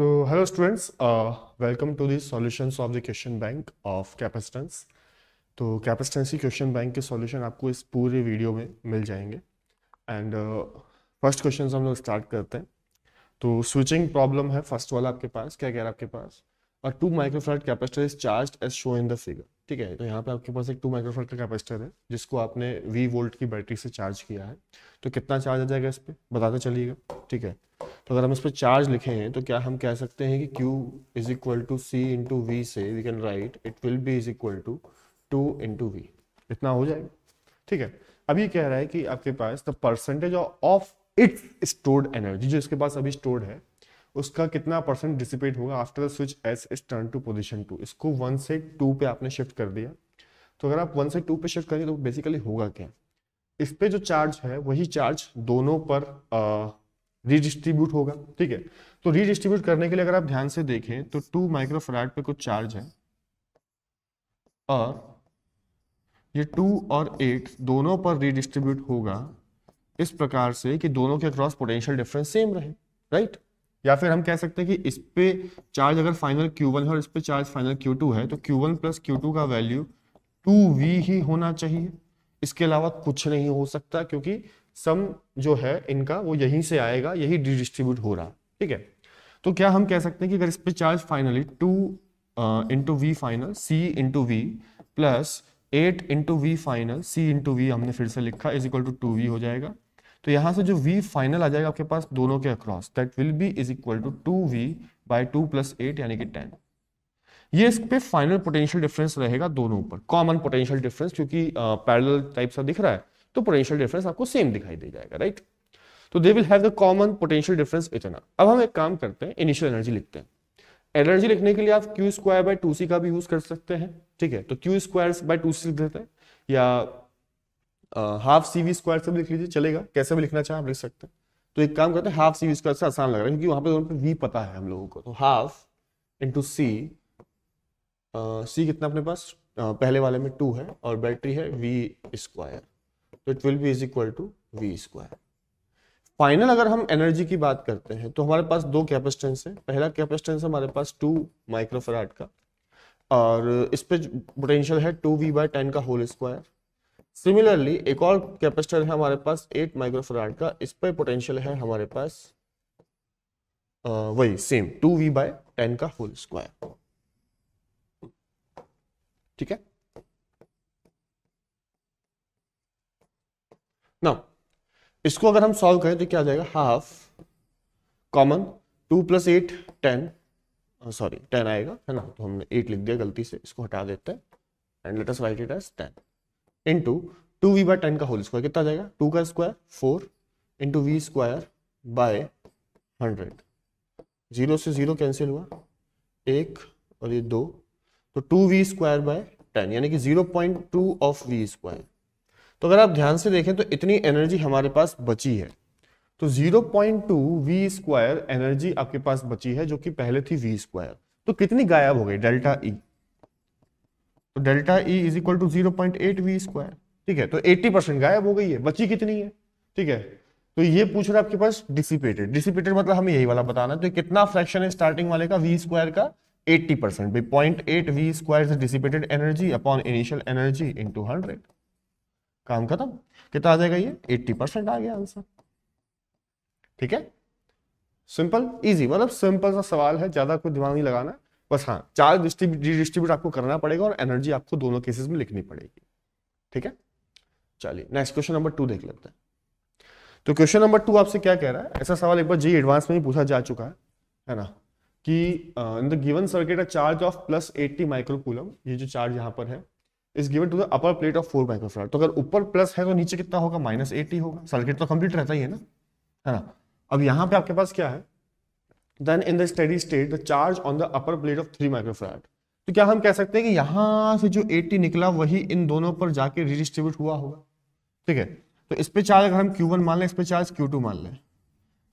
So hello students, uh, welcome to the solutions of the question bank of capacitance. तो capacitance question bank के solution आपको इस पूरे video में मिल जाएंगे एंड फर्स्ट क्वेश्चन हम लोग स्टार्ट करते हैं तो स्विचिंग प्रॉब्लम है फर्स्ट वाला आपके पास क्या कह रहा है आपके पास और two microfarad capacitor is charge as show in the figure ठीक है तो यहाँ पे आपके पास एक टू माइक्रोफ्लाइट का कैपेसिटर है जिसको आपने वी वोल्ट की बैटरी से चार्ज किया है तो कितना चार्ज आ जाएगा इस पर बताते चलिएगा ठीक है तो अगर हम इस पर चार्ज लिखे हैं तो क्या हम कह सकते हैं कि Q is equal to C into V से we can write it will be is equal to two into V इतना हो जाएगा ठीक है अब ये कह रहा है कि आपके पास the percentage of it stored energy जो इसके पास अभी स्टोर्ड है उसका कितना परसेंट डिसिपेट होगा after the switch S is turn to position two इसको वन से टू पे आपने शिफ्ट कर दिया तो अगर आप वन से टू पे शिफ्ट करेंगे तो बेसिकली होगा क्या इस पे जो चार्ज है वही चार्ज दोनों पर आ, रिडिस्ट्रीब्यूट होगा ठीक है तो रिडिस्ट्रीब्यूट करने के लिए अगर आप ध्यान से देखें तो टू माइक्रोफराड पे कुछ चार्ज है और ये टू और एट दोनों पर रिडिस्ट्रीब्यूट होगा इस प्रकार से कि दोनों के अक्रॉस पोटेंशियल डिफरेंस सेम रहे राइट या फिर हम कह सकते हैं कि इस पे चार्ज अगर फाइनल Q1 है और इस पे चार्ज फाइनल Q2 है तो Q1 प्लस टू का वैल्यू 2V ही होना चाहिए इसके अलावा कुछ नहीं हो सकता क्योंकि सम जो है इनका वो यहीं से आएगा यही डिस्ट्रीब्यूट हो रहा ठीक है तो क्या हम कह सकते हैं कि अगर इस पर charge finally two into V final C into V plus eight into V final C into V हमने फिर से लिखा is equal to two V हो जाएगा तो यहाँ से जो v फाइनल आ जाएगा आपके पास दोनों के across that will be is equal to two V by two plus eight यानी कि टेन ये इस पे फाइनल पोटेंशियल डिफरेंस रहेगा दोनों ऊपर कॉमन पोटेंशियल डिफरेंस क्योंकि पैरेलल uh, टाइप सा दिख रहा है तो पोटेंशियल डिफरेंस आपको सेम दिखाई दे जाएगा राइट तो they will have the common potential difference इतना अब हम एक काम करते हैं इनिशियल एनर्जी लिखते हैं एनर्जी लिखने के लिए आप Q square by two C का भी यूज कर सकते हैं ठीक है तो Q square by two C लिख देते हैं या हाफ सी वी स्क्वायर से भी लिख लीजिए चलेगा कैसे भी लिखना चाहे आप लिख सकते हैं तो एक काम करते हैं हाफ सी वी स्क्वायर से आसान लग रहा है क्योंकि वहां पर दोनों पे वी पता है हम लोगों को तो हाफ इंटू सी सी कितना अपने पास uh, पहले वाले में टू है और बैटरी है वी स्क्वायर तो it will be is equal to V square final अगर हम एनर्जी की बात करते हैं तो हमारे पास दो कैपेसिटेंस है पहला कैपेसिटेंस हमारे पास टू माइक्रोफराड का और इस पे पोटेंशियल है टू वी बाई टेन का होल स्क्वायर सिमिलरली एक और कैपेसिटर है हमारे पास एट माइक्रोफराड का इस पे पोटेंशियल है हमारे पास वही same two V by ten का होल स्क्वायर ठीक है ना इसको अगर हम सॉल्व करें तो क्या आ जाएगा half common two plus eight ten sorry ten आएगा है ना तो हमने एट लिख दिया गलती से इसको हटा देते हैं and let's write it as ten into two V by ten का होल स्क्वायर कितना जाएगा टू का square four into V square by hundred zero से जीरो कैंसिल हुआ एक और ये दो तो two V square by ten यानी कि zero point two of V square तो अगर आप ध्यान से देखें तो इतनी एनर्जी हमारे पास बची है तो 0.2 point two V square energy आपके पास बची है जो कि पहले थी वी स्क्वायर तो कितनी गायब हो गई डेल्टा ई e। तो delta E is equal to zero point eight V square ठीक है तो 80 परसेंट गायब हो गई है बची कितनी है ठीक है तो ये पूछ रहा है आपके पास डिसिपेटेड डिसिपेटेड मतलब हमें यही वाला बताना है तो कितना फ्रैक्शन है स्टार्टिंग वाले का वी स्क्वायर का 80 percent point eight V square dissipated energy upon initial energy into hundred काम खत्म कितना आ जाएगा ये एट्टी परसेंट आ गया आंसर ठीक है सिंपल इजी मतलब सिंपल सा सवाल है ज्यादा कोई दिमाग नहीं लगाना बस हाँ चार्ज डिस्ट्रीब्यूट आपको करना पड़ेगा और एनर्जी आपको दोनों केसेस में लिखनी पड़ेगी ठीक है चलिए नेक्स्ट क्वेश्चन नंबर टू देख लेते हैं तो क्वेश्चन नंबर टू आपसे क्या कह रहा है ऐसा सवाल एक बार जी एडवांस में ही पूछा जा चुका है है ना कि in the given circuit a charge of plus eighty microcoulomb ये जो चार्ज यहाँ पर है is given to the upper plate of four microfarad तो अगर ऊपर प्लस है तो नीचे कितना होगा माइनस एटी होगा सर्किट तो कंप्लीट रहता ही है ना है ना अब यहाँ पे आपके पास क्या है then in the steady state the charge on the upper plate of three microfarad तो क्या हम कह सकते हैं कि यहाँ से जो 80 निकला वही इन दोनों पर जाके रिडिस्ट्रीब्यूट हुआ होगा ठीक है तो इस पे चार्ज अगर हम Q1 मान लें इस पे चार्ज Q2 मान लें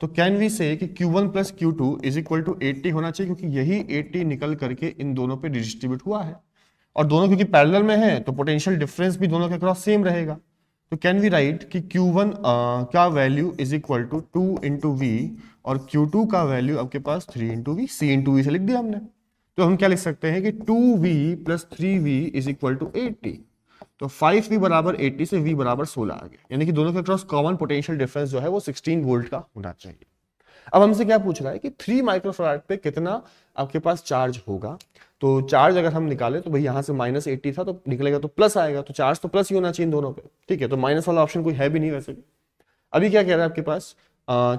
तो कैन वी से कि Q1 one plus Q is equal to eighty होना चाहिए क्योंकि यही 80 निकल करके इन दोनों पे डिस्ट्रीब्यूट हुआ है और दोनों क्योंकि पैरेलल में हैं तो पोटेंशियल डिफरेंस भी दोनों के क्रॉस सेम रहेगा तो कैन वी राइट कि Q1 uh, का value is equal to two into V और Q2 का वैल्यू आपके पास three into V C into V से लिख दिया हमने तो हम क्या लिख सकते हैं कि two V plus three V is equal to eighty तो फाइव वी बराबर एट्टी से वी बराबर सोलह आ गया यानी कि दोनों के क्रॉस कॉमन पोटेंशियल डिफरेंस जो है वो सिक्सटीन वोल्ट का होना चाहिए अब हमसे क्या पूछ रहा है कि थ्री माइक्रोफराड पे कितना आपके पास चार्ज होगा तो चार्ज अगर हम निकाले तो भाई यहां से माइनस एट्टी था तो निकलेगा तो प्लस आएगा तो चार्ज तो प्लस ही होना चाहिए दोनों पे ठीक है तो माइनस वाला ऑप्शन कोई है भी नहीं वैसे अभी क्या कह रहा है आपके पास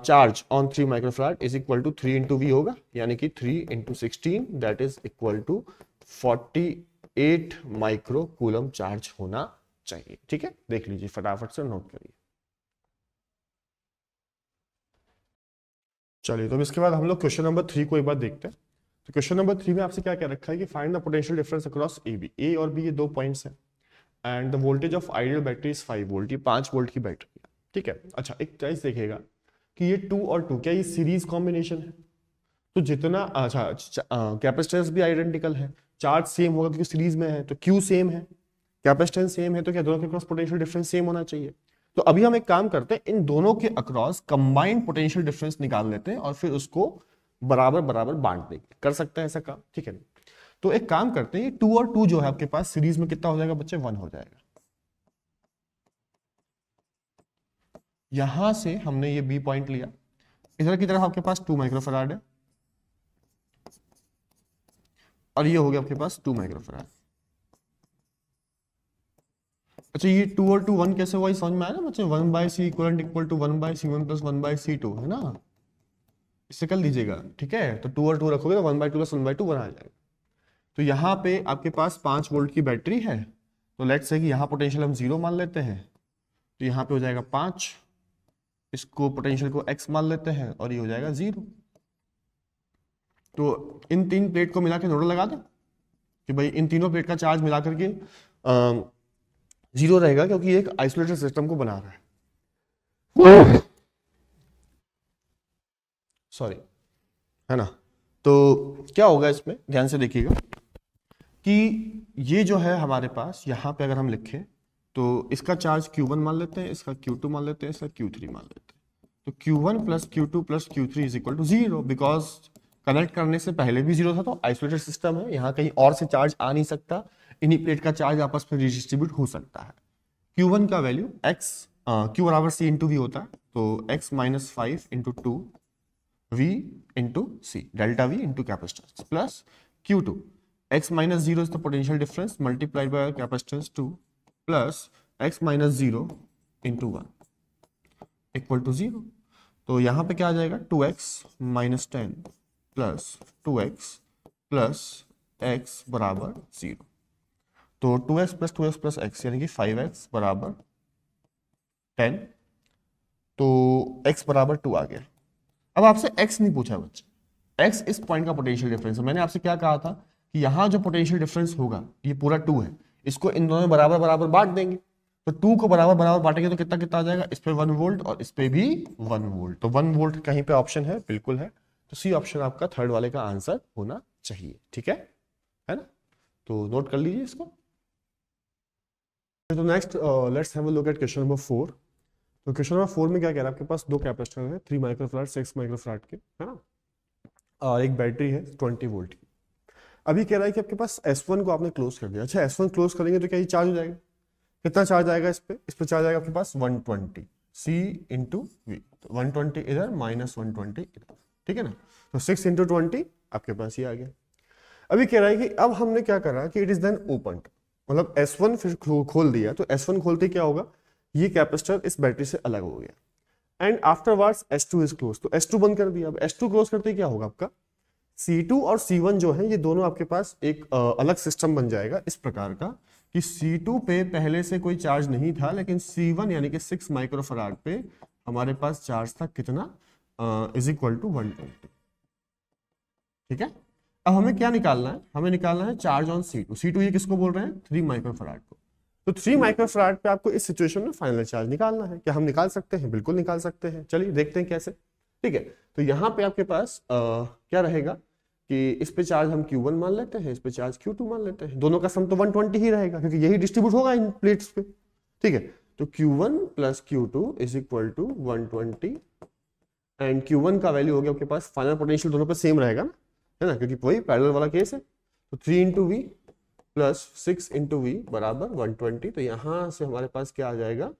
charge on three microfarad is equal to three into V होगा यानी कि three into sixteen that is equal to forty eight microcoulomb charge होना चाहिए ठीक है देख लीजिए फटाफट से नोट करिए चलिए तो इसके बाद हम लोग क्वेश्चन नंबर थ्री को एक बार देखते हैं क्वेश्चन नंबर थ्री में आपसे क्या कह रखा है कि find the potential difference across A B A और बी ये दो पॉइंट्स हैं and the voltage of ideal battery is five volt ये पाँच वोल्ट की बैटरी है ठीक है अच्छा एक चॉइस देखेगा कि ये टू और टू क्या ये सीरीज कॉम्बिनेशन है तो जितना अच्छा कैपेसिटेंस भी आइडेंटिकल है चार्ज सेम होगा क्योंकि सीरीज में है तो क्यू सेम है कैपेसिटेंस सेम है तो क्या दोनों के अक्रॉस पोटेंशियल डिफरेंस सेम होना चाहिए तो अभी हम एक काम करते हैं इन दोनों के अक्रॉस कंबाइंड पोटेंशियल डिफरेंस निकाल लेते हैं और फिर उसको बराबर बराबर बांट देंगे कर सकते हैं ऐसा काम ठीक है तो एक काम करते हैं टू और टू जो है आपके पास सीरीज में कितना हो जाएगा बच्चे वन हो जाएगा यहां से हमने ये बी पॉइंट लिया इधर की तरफ आपके पास टू माइक्रोफराड है और ये हो गया आपके पास टू माइक्रोफराड अच्छा ये टू और टू वन कैसे हुआ समझ में आया ना बच्चे one by C equal to one by C one plus one by C two है ना इससे कर लीजिएगा हम्म। ठीक है तो टू और टू रखोगे तो one by two plus one by two one आ जाएगा तो यहाँ पे आपके पास पाँच वोल्ट की बैटरी है तो लेट्स से कि यहाँ पोटेंशियल हम जीरो मान लेते हैं तो यहाँ पे हो जाएगा पाँच इसको पोटेंशियल को एक्स मान लेते हैं और ये हो जाएगा जीरो तो इन तीन प्लेट को मिला के नोडल लगा दो कि भाई इन तीनों प्लेट का चार्ज मिला करके जीरो रहेगा क्योंकि एक आइसोलेटेड सिस्टम को बना रहा है सॉरी है ना तो क्या होगा इसमें ध्यान से देखिएगा कि ये जो है हमारे पास यहाँ पे अगर हम लिखें तो इसका चार्ज Q1 मान लेते हैं इसका Q2 मान लेते हैं इसका Q3 मान लेते हैं तो Q1 plus Q two plus Q three is equal to zero because connect करने से पहले भी जीरो था तो आइसोलेटेड सिस्टम है यहाँ कहीं और से चार्ज आ नहीं सकता इन्हीं प्लेट का चार्ज आपस में रिडिस्ट्रीब्यूट हो सकता है Q1 का वैल्यू x Q बराबर सी इंटू भी होता है तो x minus five into two V into C, delta V into capacitance plus Q2. X minus 0 is the potential difference multiplied by capacitance 2 plus X minus 0 into 1 equal to 0. तो यहाँ पे क्या आ जाएगा 2x x minus ten plus two plus x बराबर zero तो 2x x plus two x plus x यानी कि 5x बराबर टेन तो x बराबर टू आ गया अब आपसे एक्स नहीं पूछा बच्चे एक्स इस पॉइंट का पोटेंशियल डिफरेंस है मैंने आपसे क्या कहा था कि यहाँ जो पोटेंशियल डिफरेंस होगा ये पूरा टू है इसको इन दोनों बराबर बराबर बांट देंगे तो टू को बराबर बराबर बांटेंगे तो कितना कितना आ जाएगा इस पर वन वोल्ट और इस पर भी वन वोल्ट तो वन वोल्ट कहीं पे ऑप्शन है बिल्कुल है तो सी ऑप्शन आपका थर्ड वाले का आंसर होना चाहिए ठीक है है ना तो नोट कर लीजिए इसको तो next let's have a look at question number four तो क्वेश्चन नंबर फोर में क्या कह रहा है आपके पास दो कैपेसिटर है थ्री माइक्रोफ्लाट सिक्स माइक्रोफ्लाट के है ना और एक बैटरी है ट्वेंटी वोल्ट की अभी कह रहा है कि आपके पास एस वन को आपने क्लोज कर दिया अच्छा एस वन क्लोज करेंगे तो क्या ये चार्ज हो जाएगा कितना चार्ज आएगा इस पर इस पर चार्ज आएगा आपके पास one twenty C into V one twenty इधर माइनस वन ट्वेंटी इधर ठीक है ना तो सिक्स इंटू ट्वेंटी आपके पास ये आ गया अभी कह रहा है कि अब हमने क्या करा कि इट इज देन ओपन मतलब एस वन फिर खोल दिया तो एस वन खोलते क्या होगा ये कैपेसिटर इस बैटरी से अलग हो गया and afterward S two is close तो एस टू बंद कर दिया अब एस टू क्लोज करते क्या होगा आपका सी टू और सी वन जो है ये दोनों आपके पास एक अलग सिस्टम बन जाएगा इस प्रकार का कि C2 पे पहले से कोई चार्ज नहीं था लेकिन C1 यानी कि माइक्रो माइक्रोफराड पे हमारे पास चार्ज था कितना इज इक्वल टू वन ठीक है अब हमें क्या निकालना है हमें निकालना है चार्ज ऑन C2 C2 ये किसको बोल रहे हैं थ्री माइक्रोफराड को तो थ्री माइक्रोफराड पे आपको इस सिचुएशन में फाइनल चार्ज निकालना है क्या हम निकाल सकते हैं बिल्कुल निकाल सकते हैं चलिए देखते हैं कैसे ठीक है तो यहाँ पे आपके पास आ, क्या रहेगा कि इस पे चार्ज हम Q1 मान लेते हैं इस पे चार्ज Q2 मान लेते हैं दोनों का सम तो 120 ही रहेगा क्योंकि यही डिस्ट्रीब्यूट होगा इन प्लेट्स पे ठीक है तो Q1 one plus Q two is equal to one twenty and Q1 का वैल्यू हो गया आपके पास फाइनल पोटेंशियल दोनों पे सेम रहेगा ना है ना क्योंकि वही पैरल वाला केस है तो three into V plus six into V बराबर वन ट्वेंटी तो यहाँ से हमारे पास क्या आ जाएगा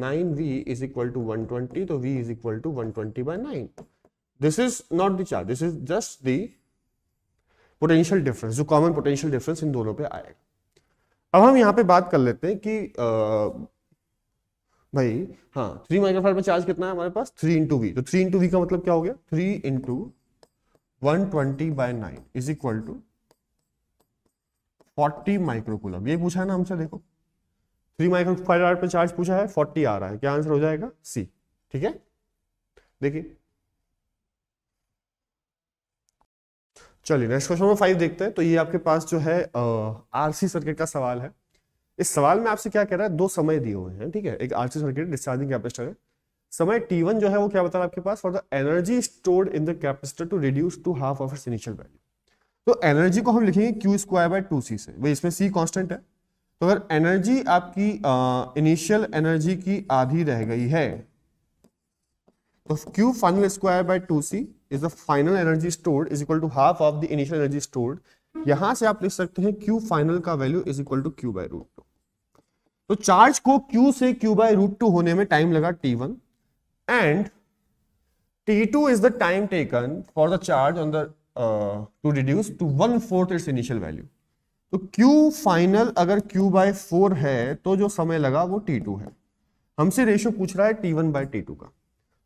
nine V is equal to one twenty तो V is equal to one twenty by nine this is not the charge this is just the potential difference जो कॉमन पोटेंशियल डिफरेंस इन दोनों पे आएगा अब हम यहाँ पे बात कर लेते हैं कि आ, भाई हाँ थ्री माइक्रोफाइड में चार्ज कितना है हमारे पास थ्री इंटू वी तो थ्री इंटू वी का मतलब क्या हो गया three into one twenty by nine is equal to forty microcoulomb ये पूछा है ना हमसे देखो 3 माइक्रो फाइव आर पे चार्ज पूछा है 40 आ रहा है क्या आंसर हो जाएगा सी ठीक है देखिए चलिए नेक्स्ट क्वेश्चन नंबर फाइव देखते हैं तो ये आपके पास जो है आरसी सर्किट का सवाल है इस सवाल में आपसे क्या कह रहा है दो समय दिए हुए हैं ठीक है एक आरसी सर्किट डिस्चार्जिंग कैपेसिटर है समय टी वन जो है वो क्या बता रहा है आपके पास for the energy stored in the capacitor to reduce to half of its initial value तो एनर्जी को हम लिखेंगे Q square by two C से भाई इसमें सी कांस्टेंट है तो अगर एनर्जी आपकी इनिशियल एनर्जी की आधी रह गई है तो Q final square by two C is the final energy stored is equal to half of the initial energy stored यहां से आप लिख सकते हैं क्यू फाइनल का value is equal to Q by root two तो चार्ज को Q से क्यू बाय रूट टू होने में टाइम लगा T one and T two is the time taken for the charge on the to reduce to one fourth its initial value तो Q final अगर Q by four है तो जो समय लगा वो T2 है हमसे रेशियो पूछ रहा है T1 वन बाय टी का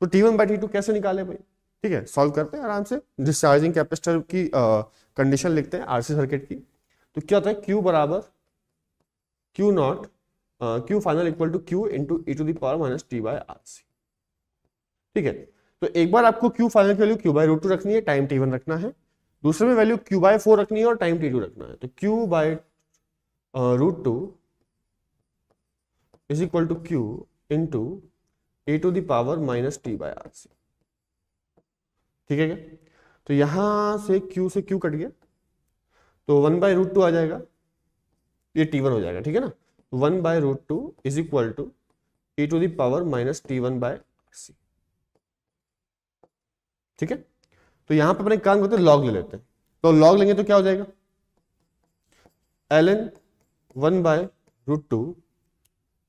तो T1 वन बाय टी कैसे निकाले भाई ठीक है सॉल्व करते हैं आराम से डिस्चार्जिंग कैपेसिटर की कंडीशन uh, लिखते हैं आरसी सर्किट की तो क्या होता है Q बराबर Q naught uh, Q final equal to Q into E to the power minus T by R C ठीक है तो एक बार आपको Q फाइनल की value Q by root two रखनी है टाइम टी वन रखना है दूसरे में वैल्यू क्यू बाय फोर रखनी है और टाइम टी टू रखना है तो Q by root two is equal to Q into A to the power minus T by R C ठीक है क्या तो यहां से क्यू से क्यू कट गया तो वन बाय रूट टू आ जाएगा ये टी वन हो जाएगा ठीक है ना one by root two is equal to A to the power minus T one by C ठीक है तो यहां पर अपने काम करते तो हैं लॉग ले लेते हैं तो लॉग लेंगे तो क्या हो जाएगा L N one by root two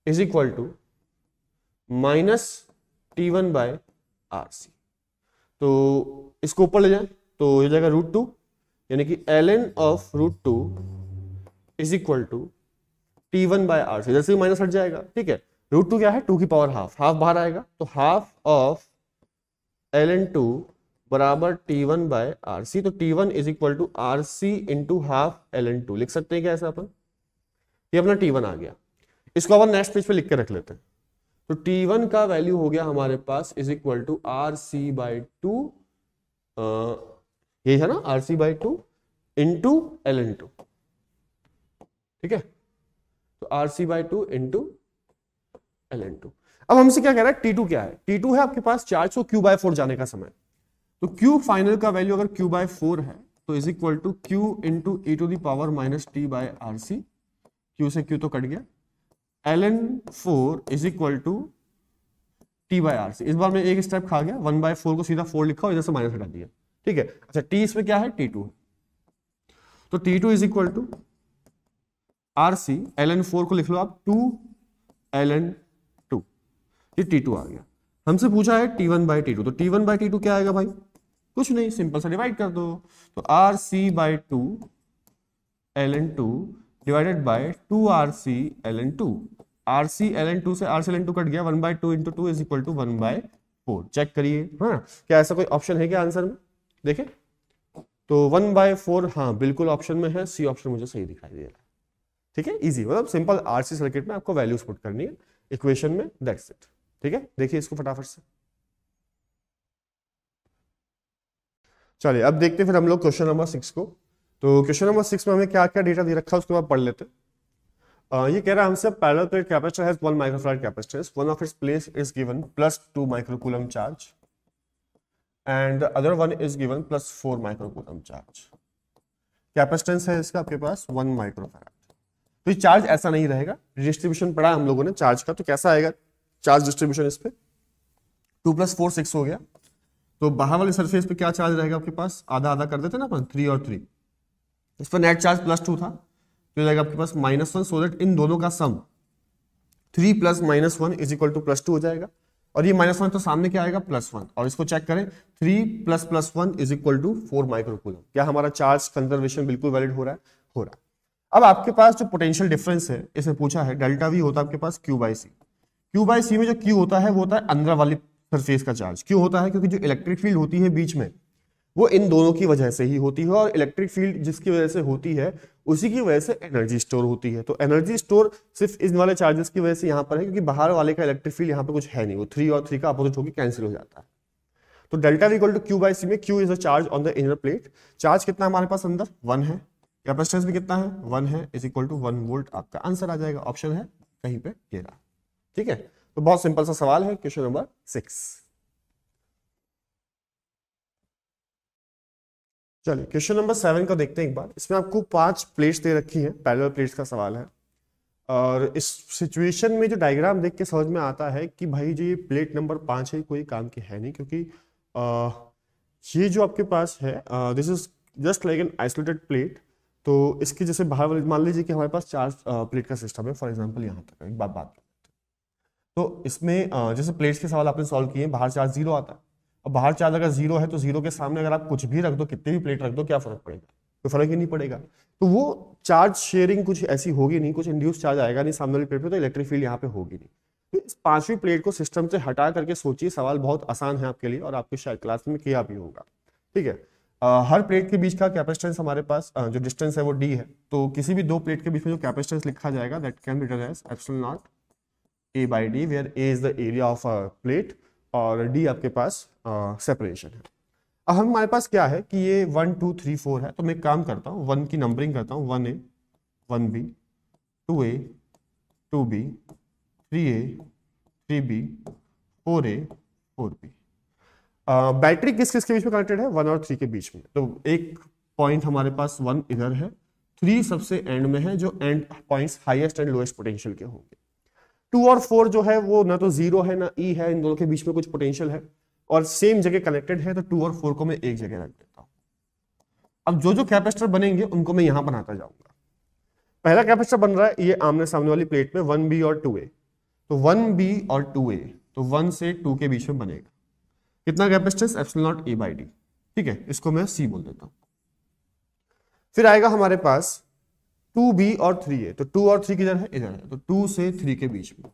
is equal to minus T one by R C तो इसको ऊपर ले जाए तो हो जाएगा रूट टू यानी कि L N of root two is equal to T one by R C जैसे माइनस हट जाएगा ठीक है रूट टू क्या है टू की पावर हाफ हाफ बाहर आएगा तो half of L N two बराबर T one by R C तो T one is equal to R C into half L N two लिख सकते हैं क्या ऐसा अपन ये अपना टी वन आ गया इसको अपन नेक्स्ट पेज पे लिख के रख लेते हैं तो टी वन का वैल्यू हो गया हमारे पास is equal to R C by two यही है ना R C by two into L N two ठीक है तो R C by two into L N two अब हमसे क्या कह रहा है टी टू क्या है टी टू है आपके पास चार सौ क्यू बाय फोर जाने का समय तो Q फाइनल का वैल्यू अगर Q बाय फोर है तो is equal to Q to E to the power minus T by R C Q से क्यू तो कट गया L N four is equal to T by R C इस बार मैं एक स्टेप खा गया वन बाय फोर को सीधा फोर लिखा और इधर से माइनस हटा दिया ठीक है अच्छा टी इसमें क्या है टी टू है तो T two is equal to R C L N four को लिख लो आप टू एल एन टू ये टी टू आ गया हमसे पूछा है T one by T two तो T one by T two क्या आएगा भाई कुछ नहीं सिंपल सा डिवाइड कर दो तो R C by two L N two divided by two R C L N two R C L N two से R C L N two cut गया one by two into two is equal to one by four check करिए हाँ क्या ऐसा कोई option है क्या answer में देखे तो वन बाय फोर हाँ बिल्कुल ऑप्शन में है सी ऑप्शन मुझे सही दिखाई दे रहा है ठीक है इजी मतलब सिंपल आरसी सर्किट में आपको वैल्यूज पुट करनी है इक्वेशन में दैट्स इट ठीक है देखिए इसको फटाफट से चलिए अब देखते हैं फिर हम लोग क्वेश्चन नंबर सिक्स को तो क्वेश्चन नंबर सिक्स में हमें क्या क्या डेटा दे रखा है उसके बाद पढ़ लेते हैं ये कह रहा है हमसे parallel plate capacitor has one microfarad capacitor one of its plates is given plus two microcoulomb charge and other one is given plus four microcoulomb charge capacitance है इसका आपके पास वन माइक्रोफेराड तो ये चार्ज ऐसा नहीं रहेगा डिस्ट्रीब्यूशन पड़ा हम लोगों ने चार्ज का तो कैसा आएगा चार्ज डिस्ट्रीब्यूशन इस पर टू प्लस फोर सिक्स हो गया तो बाहर वाले सरफेस पे क्या चार्ज रहेगा आपके पास आधा आधा कर देते ना अपन थ्री और थ्री इस पर नेट चार्ज प्लस टू था तो जाएगा आपके पास माइनस वन सो देट इन दोनों का sum three plus minus one is equal to plus two हो जाएगा और ये माइनस वन तो सामने क्या आएगा प्लस वन और इसको चेक करें three plus plus one is equal to four microcoulomb क्या हमारा चार्ज कंजर्वेशन बिल्कुल वैलिड हो रहा है हो रहा है अब आपके पास जो पोटेंशियल डिफरेंस है इसमें पूछा है डेल्टा वी होता है आपके पास Q by C Q by C में जो क्यू होता है वो होता है अंदर वाली सरफेस का चार्ज क्यों होता है क्योंकि जो इलेक्ट्रिक फील्ड होती है बीच में वो इन दोनों की वजह से ही होती है और इलेक्ट्रिक फील्ड जिसकी वजह से होती है उसी की वजह से एनर्जी स्टोर होती है तो एनर्जी स्टोर सिर्फ इन वाले चार्जेस की वजह से यहाँ पर है क्योंकि बाहर वाले का इलेक्ट्रिक फील्ड यहाँ पर कुछ है नहीं वो थ्री और थ्री का अपोजिट होकर कैंसिल हो जाता है तो delta equal to Q by C में Q is a charge on the inner plate charge कितना हमारे पास अंदर वन है कैपेसिटेंस भी कितना है वन है is equal to one volt आपका आंसर आ जाएगा ऑप्शन है कहीं पे ये ठीक है तो बहुत सिंपल सा सवाल है क्वेश्चन नंबर सिक्स चलिए क्वेश्चन नंबर सेवन का देखते हैं एक बार इसमें आपको पांच प्लेट्स दे रखी हैं पैरेलल प्लेट्स का सवाल है और इस सिचुएशन में जो डायग्राम देख के समझ में आता है कि भाई जो ये प्लेट नंबर पांच है कोई काम की है नहीं क्योंकि आ, ये जो आपके पास है this is just like an isolated plate तो इसके जैसे बाहर मान लीजिए कि हमारे पास चार प्लेट का सिस्टम है फॉर एग्जाम्पल यहाँ तक एक बात बात तो इसमें जैसे प्लेट्स के सवाल आपने सॉल्व किए बाहर चार्ज जीरो आता है अब बाहर चार्ज अगर जीरो है तो जीरो के सामने अगर आप कुछ भी रख दो कितने भी प्लेट रख दो क्या फर्क पड़ेगा कोई फर्क ही नहीं पड़ेगा तो वो चार्ज शेयरिंग कुछ ऐसी होगी नहीं कुछ इंड्यूस चार्ज आएगा नहीं सामने वाली प्लेट पे तो इलेक्ट्रिक फील्ड यहाँ पे होगी नहीं तो इस पांचवी प्लेट को सिस्टम से हटा करके सोचिए सवाल बहुत आसान है आपके लिए और आपके शायद क्लास में किया भी होगा ठीक है हर प्लेट के बीच का कैपेसिटेंस हमारे पास जो डिस्टेंस है वो डी है तो किसी भी दो प्लेट के बीच में जो कैपेसिटेंस लिखा जाएगा that can be done as epsilon naught A by D where A is the area of a plate और डी आपके पास सेपरेशन uh, है अब हम हमारे पास क्या है कि ये वन टू थ्री फोर है तो मैं काम करता हूँ वन की नंबरिंग करता हूँ one A one B two A two B three A three B four A four B battery किस किस के बीच में कनेक्टेड है वन और थ्री के बीच में तो एक पॉइंट हमारे पास वन इधर है थ्री सबसे एंड में है जो end points highest and lowest potential के होंगे टू और फोर जो है वो ना तो जीरो है ना ई e है इन दोनों के बीच में कुछ पोटेंशियल है और सेम जगह कनेक्टेड है तो टू और फोर को मैं एक जगह रख देता हूं अब जो जो कैपेसिटर बनेंगे उनको मैं यहां बनाता जाऊंगा पहला कैपेसिटर बन रहा है ये आमने सामने वाली प्लेट में वन बी और टू ए तो वन बी और टू ए तो वन से टू के बीच में बनेगा कितना capacitance F naught A by D ठीक है इसको मैं सी बोल देता हूं फिर आएगा हमारे पास टू बी और थ्री ए तो टू और थ्री किधर है इधर है तो टू से थ्री के बीच में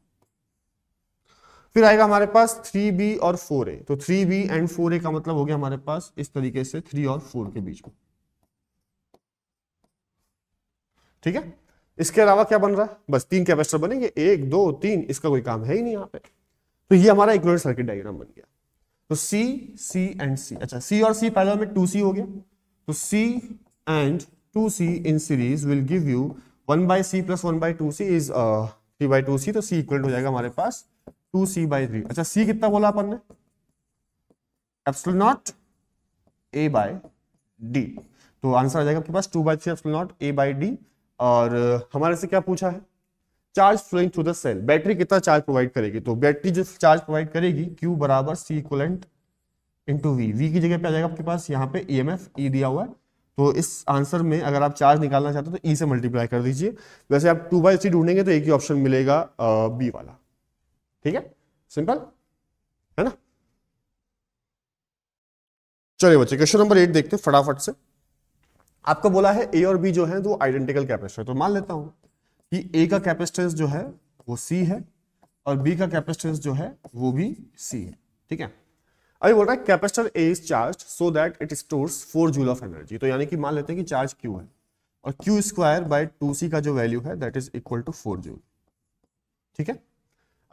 फिर आएगा हमारे पास थ्री बी और फोर ए तो three B and four A का मतलब हो गया हमारे पास इस तरीके से थ्री और फोर के बीच में ठीक है इसके अलावा क्या बन रहा है बस तीन कैपेसिटर बनेंगे एक दो तीन इसका कोई काम है ही नहीं यहाँ पे तो ये हमारा इक्वेट सर्किट डायग्राम बन गया तो सी सी एंड सी अच्छा सी और सी पैदल में टू सी हो गया तो C and two in series will give you one by C plus one by two C is three by two C तो सी इक्वल हो जाएगा हमारे पास सी बाई थ्री अच्छा सी कितना बोला अपन ने epsilon naught A by D तो आंसर आ जाएगा आपके पास two by three epsilon naught A by D और uh, हमारे से क्या पूछा है charge flowing through the cell battery कितना चार्ज प्रोवाइड करेगी तो बैटरी जो चार्ज प्रोवाइड करेगी क्यू बराबर C equivalent into V V की जगह पे आ जाएगा आपके पास यहाँ पे ई एम एफ ई दिया हुआ है तो इस आंसर में अगर आप चार्ज निकालना चाहते हो तो ई e से मल्टीप्लाई कर दीजिए वैसे आप टू बाई थ्री ढूंढेंगे तो एक ही ऑप्शन मिलेगा बी वाला ठीक है सिंपल है ना चलिए बच्चे क्वेश्चन नंबर एट देखते हैं फटाफट से आपको बोला है ए और बी जो है तो वो आइडेंटिकल कैपेसिटर तो मान लेता हूं कि ए का कैपेसिटेंस जो है वो सी है और बी का कैपेसिटेंस जो है वो भी सी है ठीक है अभी बोल रहा है capacitor A is charge so that it stores four joule of energy तो यानी कि मान लेते हैं कि चार्ज क्यू है और Q square by two C का जो वैल्यू है that is equal to four joule ठीक है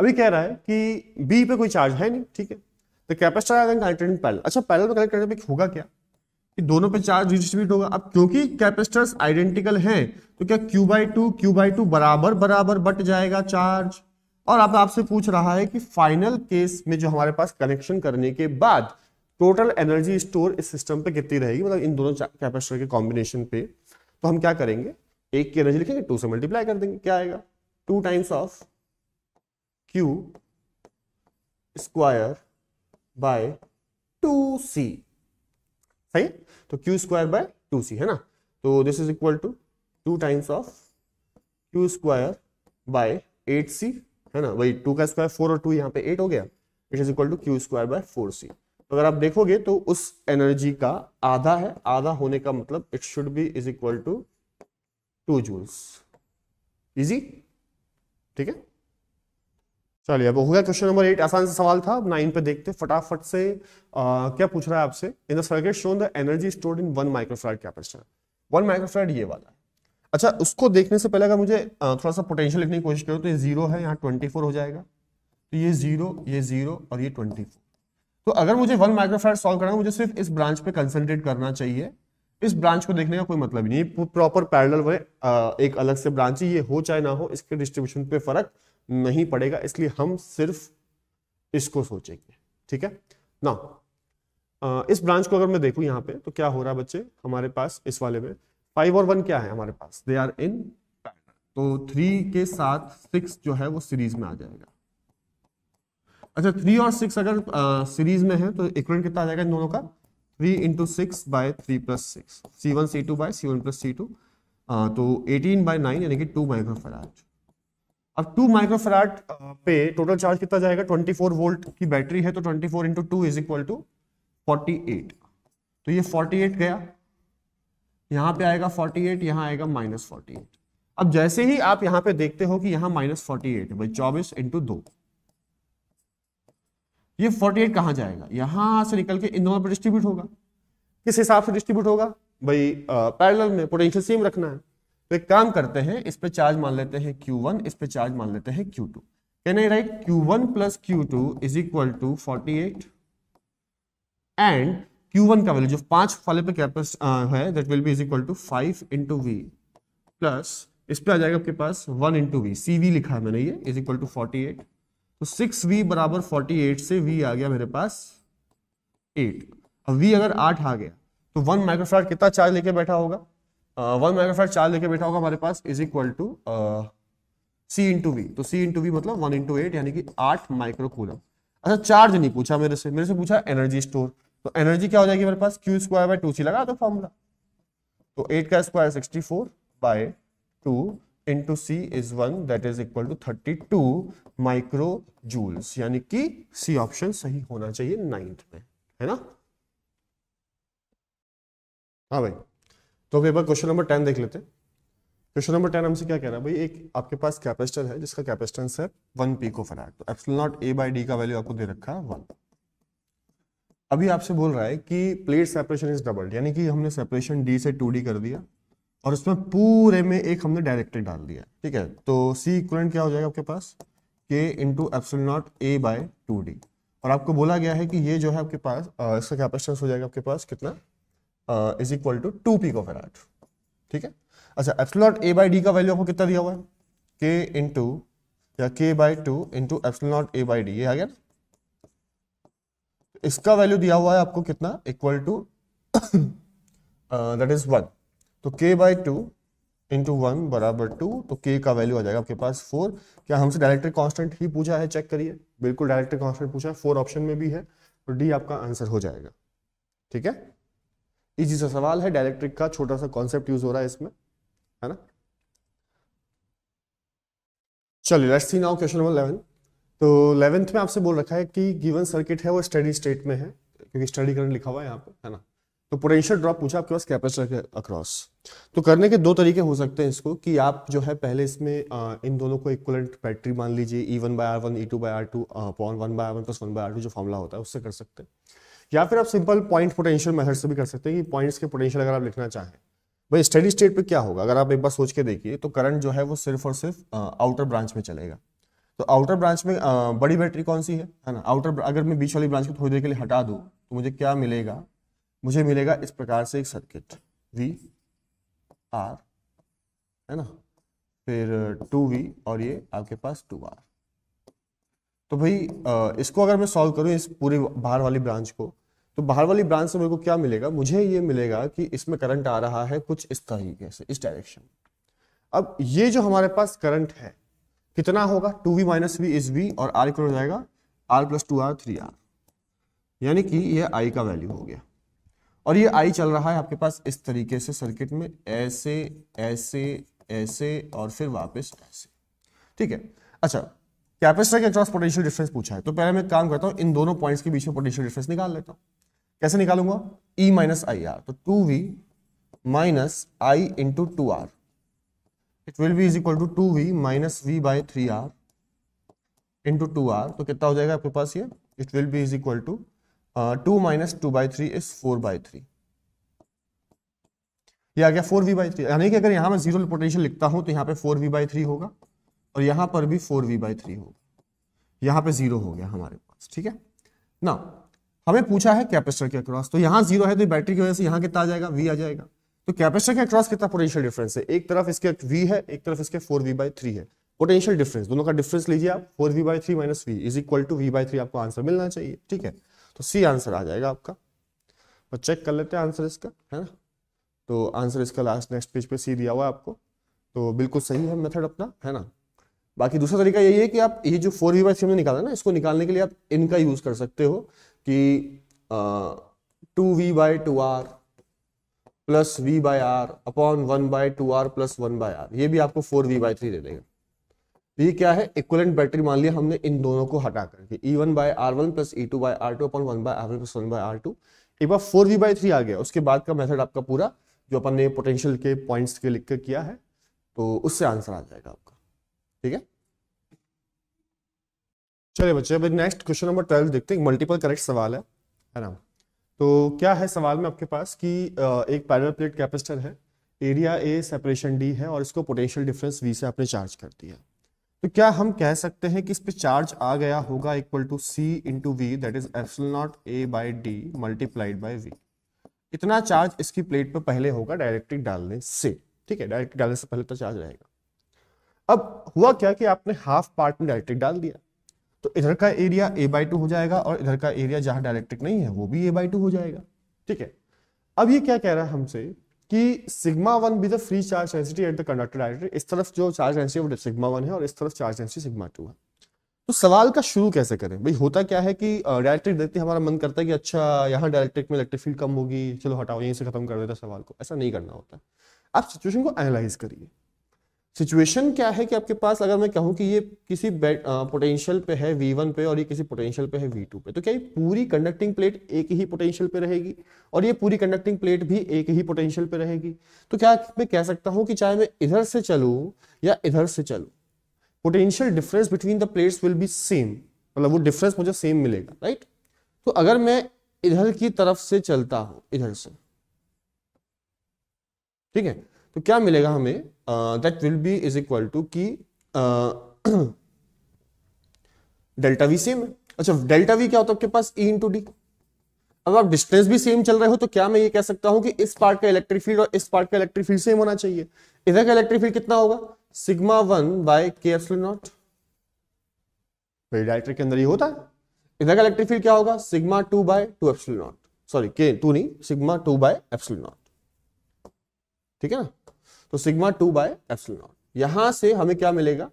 अभी कह रहा है कि बी पे कोई चार्ज है नहीं ठीक है तो capacitor are connected in parallel अच्छा पैरेलल में कनेक्टेड करने होगा क्या कि दोनों पे चार्ज डिस्ट्रीब्यूट होगा अब क्योंकि कैपेसिटर्स आइडेंटिकल हैं तो क्या Q by two Q by two बराबर बराबर बट जाएगा चार्ज और अब आपसे पूछ रहा है कि फाइनल केस में जो हमारे पास कनेक्शन करने के बाद टोटल एनर्जी स्टोर इस सिस्टम पे कितनी रहेगी मतलब इन दोनों कैपेसिटर के कॉम्बिनेशन पे तो हम क्या करेंगे एक की एनर्जी लिखेंगे टू से मल्टीप्लाई कर देंगे क्या आएगा two times of Q square by two C सही तो Q square by two C है ना तो this is equal to two times of Q square by eight C है ना वही टू का स्क्वायर फोर और टू यहाँ पे एट हो गया it is equal to Q square by four C अगर आप देखोगे तो उस एनर्जी का आधा है आधा होने का मतलब it should be is equal to two joules easy ठीक है चलिए अब हो गया क्वेश्चन नंबर एट आसान से सवाल था नाइन पे देखते फटाफट से आ, क्या पूछ रहा है आपसे in the circuit shown the energy stored in one microfarad capacitor one microfarad ये वाला अच्छा उसको देखने से पहले अगर मुझे थोड़ा सा पोटेंशियल लिखने की कोशिश करो तो ये जीरो है यहाँ ट्वेंटी फोर हो जाएगा तो ये जीरो ये जीरो और ये ट्वेंटी फोर तो अगर मुझे वन माइक्रोफायर सॉल्व करना मुझे सिर्फ इस ब्रांच पे कंसंट्रेट करना चाहिए इस ब्रांच को देखने का कोई मतलब नहीं प्रॉपर पैरेलल वे एक अलग से ब्रांच ये हो चाहे ना हो इसके डिस्ट्रीब्यूशन पे फर्क नहीं पड़ेगा इसलिए हम सिर्फ इसको सोचेंगे ठीक है ना इस ब्रांच को अगर मैं देखूं यहाँ पे तो क्या हो रहा है बच्चे हमारे पास इस वाले में फाइव और वन क्या है हमारे पास दे आर इन तो थ्री के साथ सिक्स जो है वो सीरीज में आ जाएगा अच्छा थ्री और सिक्स अगर सीरीज में है तो इक्वेंट कितना आ जाएगा इन दोनों का three into six by three plus six C one C two by C one plus C two तो एटीन बाय नाइन यानी कि टू माइक्रोफराट अब टू माइक्रोफराट पे टोटल चार्ज कितना जाएगा ट्वेंटी फोर वोल्ट की बैटरी है तो twenty four into two is equal to forty eight तो ये फोर्टी एट गया यहाँ पे आएगा 48 यहाँ आएगा माइनस फोर्टी अब जैसे ही आप यहाँ पे देखते हो कि यहाँ माइनस फोर्टी एट भाई चौबीस इंटू दो ये 48 कहाँ जाएगा यहाँ से निकल के इन दोनों पर डिस्ट्रीब्यूट होगा किस हिसाब से डिस्ट्रीब्यूट होगा भाई पैरेलल में पोटेंशियल सेम रखना है तो एक काम करते हैं इस पे चार्ज मान लेते हैं क्यू वन इस पे चार्ज मान लेते हैं Q two can write Q one plus Q two is equal to forty eight and Q one का वैल्यू जो पांच वाले पे कैपेस है that will be is equal to five into V plus इस पे आ जाएगा आपके पास one into V C V लिखा है मैंने ये is equal to forty eight तो सिक्स वी बराबर फोर्टी एट से वी आ गया मेरे पास एट अब वी अगर आठ आ गया तो वन माइक्रोफैट कितना चार्ज लेके बैठा होगा वन माइक्रोफैट चार्ज लेके बैठा होगा हमारे पास is equal to C into V तो सी इंटू वी मतलब वन इंटू एट यानी कि आठ माइक्रोकूलम अच्छा चार्ज नहीं पूछा मेरे से मेरे से पूछा एनर्जी स्टोर तो एनर्जी क्या हो जाएगी मेरे पास Q square by two C लगा दो फॉर्मूला तो एट का square sixty four by two into C is one that is equal to thirty two micro joules यानी कि सी ऑप्शन सही होना चाहिए नाइन्थ में है ना हाँ भाई तो अभी एक बार क्वेश्चन नंबर टेन देख लेते क्वेश्चन नंबर टेन हमसे क्या कह रहा है भाई एक आपके पास कैपेसिटर है जिसका कैपेसिटेंस है वन पी को फैराड तो epsilon naught A by D का वैल्यू आपको दे रखा है वन अभी आपसे बोल रहा है कि प्लेट सेपरेशन इज डबल्ड यानी कि हमने सेपरेशन डी से टू कर दिया और उसमें पूरे में एक हमने डायरेक्टेड डाल दिया ठीक है तो सी इक्वलेंट क्या हो जाएगा आपके पास K into epsilon naught A by two D और आपको बोला गया है कि ये जो है आपके पास इसका कैपेसिटेंस हो जाएगा आपके पास कितना is equal to two P को एराट ठीक है अच्छा epsilon naught A by D का वैल्यू आपको कितना दिया हुआ है के इंटू या K by two into epsilon naught A by D ये आ गया ना इसका वैल्यू दिया हुआ है आपको कितना equal to that is one तो K by two into one बराबर टू तो के का वैल्यू आ जाएगा आपके पास फोर क्या हमसे डायरेक्ट्रिक कांस्टेंट ही पूछा है चेक करिए बिल्कुल डायरेक्टर कांस्टेंट पूछा है फोर ऑप्शन में भी है तो डी आपका आंसर हो जाएगा ठीक है इजी सा सवाल है डायरेक्ट्रिक का छोटा सा कॉन्सेप्ट यूज हो रहा है इसमें है ना चलिए let's see now question number eleven तो इलेवेंथ में आपसे बोल रखा है कि गिवन सर्किट है वो स्टडी स्टेट में है क्योंकि स्टडी करंट लिखा हुआ है यहाँ पे है ना तो पोटेंशियल ड्रॉप पूछा आपके पास कैपेसिटर के अक्रॉस तो करने के दो तरीके हो सकते हैं इसको कि आप जो है पहले इसमें आ, इन दोनों को इक्वलेंट बैटरी मान लीजिए E one by R one E two by R two upon one by one plus one by R two जो फॉर्मूला होता है उससे कर सकते हैं या फिर आप सिंपल पॉइंट पोटेंशियल मेथड से भी कर सकते हैं कि पॉइंट्स के पोटेंशियल अगर आप लिखना चाहें भाई स्टडी स्टेट पर क्या होगा अगर आप एक बार सोच के देखिए तो करंट जो है वो सिर्फ और सिर्फ आउटर ब्रांच में चलेगा तो आउटर ब्रांच में आ, बड़ी बैटरी कौन सी है है ना आउटर अगर मैं बीच वाली ब्रांच को थोड़ी देर के लिए हटा दूँ तो मुझे क्या मिलेगा मुझे मिलेगा इस प्रकार से एक सर्किट वी आर है ना फिर टू वी और ये आपके पास टू आर तो भाई इसको अगर मैं सॉल्व करूँ इस पूरी बाहर वाली ब्रांच को तो बाहर वाली ब्रांच से मेरे को क्या मिलेगा मुझे ये मिलेगा कि इसमें करंट आ रहा है कुछ इस तरीके से इस डायरेक्शन अब ये जो हमारे पास करंट है कितना होगा two V minus V is V और आर इक्वल हो जाएगा R plus two R three R यानी कि यह आई का वैल्यू हो गया और ये आई चल रहा है आपके पास इस तरीके से सर्किट में ऐसे ऐसे ऐसे और फिर वापस ऐसे ठीक है अच्छा कैपेसिटर के अक्रॉस पोटेंशियल डिफरेंस पूछा है तो पहले मैं काम करता हूँ इन दोनों पॉइंट्स के बीच में पोटेंशियल डिफरेंस निकाल लेता हूँ कैसे निकालूंगा ई माइनस आई आर तो two V minus I into two R it will be is equal to two V minus V by three R into two R तो कितना हो जाएगा आपके पास ये it will be is equal to two minus two by three is four by three ये आ गया फोर वी बाई थ्री यानी कि अगर यहां मैं जीरो पोटेंशियल लिखता हूँ तो यहाँ पे फोर वी बाई थ्री होगा और यहाँ पर भी फोर वी बाई थ्री होगा यहाँ पे जीरो हो गया हमारे पास ठीक है ना हमें पूछा है कैपेसिटर के अक्रॉस तो यहाँ जीरो है तो बैटरी की वजह से यहां कितना आ जाएगा वी आ जाएगा तो कैपेसिटर के अक्रॉस कितना पोटेंशियल डिफरेंस है एक तरफ इसके वी है एक तरफ इसके फोर वी बाई थ्री है पोटेंशियल डिफरेंस दोनों का डिफरेंस लीजिए आप four V by three minus V is equal to V by three आपको आंसर मिलना चाहिए ठीक है तो सी आंसर आ जाएगा आपका और चेक कर लेते हैं आंसर इसका है ना तो आंसर इसका लास्ट नेक्स्ट पेज पे सी दिया हुआ है आपको तो बिल्कुल सही है मेथड अपना है ना बाकी दूसरा तरीका यही है कि आप ये जो फोर वी बाई थ्री निकाला ना इसको निकालने के लिए आप इनका यूज कर सकते हो कि two V by two R plus V by R upon one by two R plus one by R ये भी आपको फोर वी बाय थ्री दे देगा तो ये क्या है इक्वलेंट बैटरी मान लिया हमने इन दोनों को हटा करके E one by R one plus E two by R two upon one by R one plus one by R two एक बार फोर वी बाय थ्री आ गया उसके बाद का मेथड आपका पूरा जो अपन ने पोटेंशियल के पॉइंट्स के लिख कर किया है तो उससे आंसर आ जाएगा आपका ठीक है चलिए बच्चे अभी नेक्स्ट क्वेश्चन नंबर ट्वेल्व देखते हैं मल्टीपल करेक्ट सवाल है है ना तो क्या है सवाल में आपके पास कि एक पैरल प्लेट कैपेसिटर है एरिया ए सेपरेशन डी है और इसको पोटेंशियल डिफरेंस वी से आपने चार्ज कर दिया तो क्या हम कह सकते हैं कि इस पे चार्ज आ गया होगा equal to C into V that is F naught A by D multiplied by V इतना चार्ज इसकी प्लेट पर पहले होगा डायरेक्ट्रिक डालने से ठीक है डायरेक्ट डालने से पहले तो चार्ज रहेगा अब हुआ क्या कि आपने हाफ पार्ट में डायरेक्ट्रिक डाल दिया तो इधर का एरिया ए बाई टू हो जाएगा और इधर का एरिया जहां डायरेक्ट्रिक नहीं है वो भी ए बाई टू हो जाएगा ठीक है अब ये क्या कह रहा है हमसे कि sigma one be the free charge density at the conductor director इस तरफ जो चार्ज डेंसिटी वो सिग्मा वन है और इस तरफ चार्ज डेंसिटी सिग्मा टू है तो सवाल का शुरू कैसे करें भाई होता क्या है कि डायरेक्ट्रिक देखते हमारा मन करता है कि अच्छा यहाँ डायरेक्ट्रिक में इलेक्ट्रिक फील्ड कम होगी चलो हटाओ यहीं से खत्म कर देता सवाल को ऐसा नहीं करना होता आप सिचुएशन को एनालाइज करिए सिचुएशन क्या है कि आपके पास अगर मैं कहूं कि ये किसी पोटेंशियल पे है वी वन पे और ये किसी पोटेंशियल पे है वी टू पे तो क्या ये पूरी कंडक्टिंग प्लेट एक ही पोटेंशियल पे रहेगी और ये पूरी कंडक्टिंग प्लेट भी एक ही पोटेंशियल पे रहेगी तो क्या मैं कह सकता हूं कि चाहे मैं इधर से चलू या इधर से चलू potential difference between the plates will be same मतलब वो डिफरेंस मुझे सेम मिलेगा राइट तो अगर मैं इधर की तरफ से चलता हूं इधर से ठीक है तो क्या मिलेगा हमें that will be is equal to कि डेल्टा वी सेम है अच्छा डेल्टा वी क्या होता है आपके पास ई इंटू डी अब आप डिस्टेंस भी सेम चल रहे हो तो क्या मैं ये कह सकता हूं कि इस पार्ट का इलेक्ट्रिक फील्ड और इस पार्ट का इलेक्ट्रिक फील्ड सेम होना चाहिए इधर का इलेक्ट्रिक फील्ड कितना होगा सिग्मा वन बाय के एप्सलो नॉट डायरेक्ट्रिक के अंदर ये होता है इधर का इलेक्ट्रिक फील्ड क्या होगा sigma two by two epsilon naught sorry के टू नहीं sigma two by epsilon naught ठीक है ना तो sigma two by epsilon naught यहां से हमें क्या मिलेगा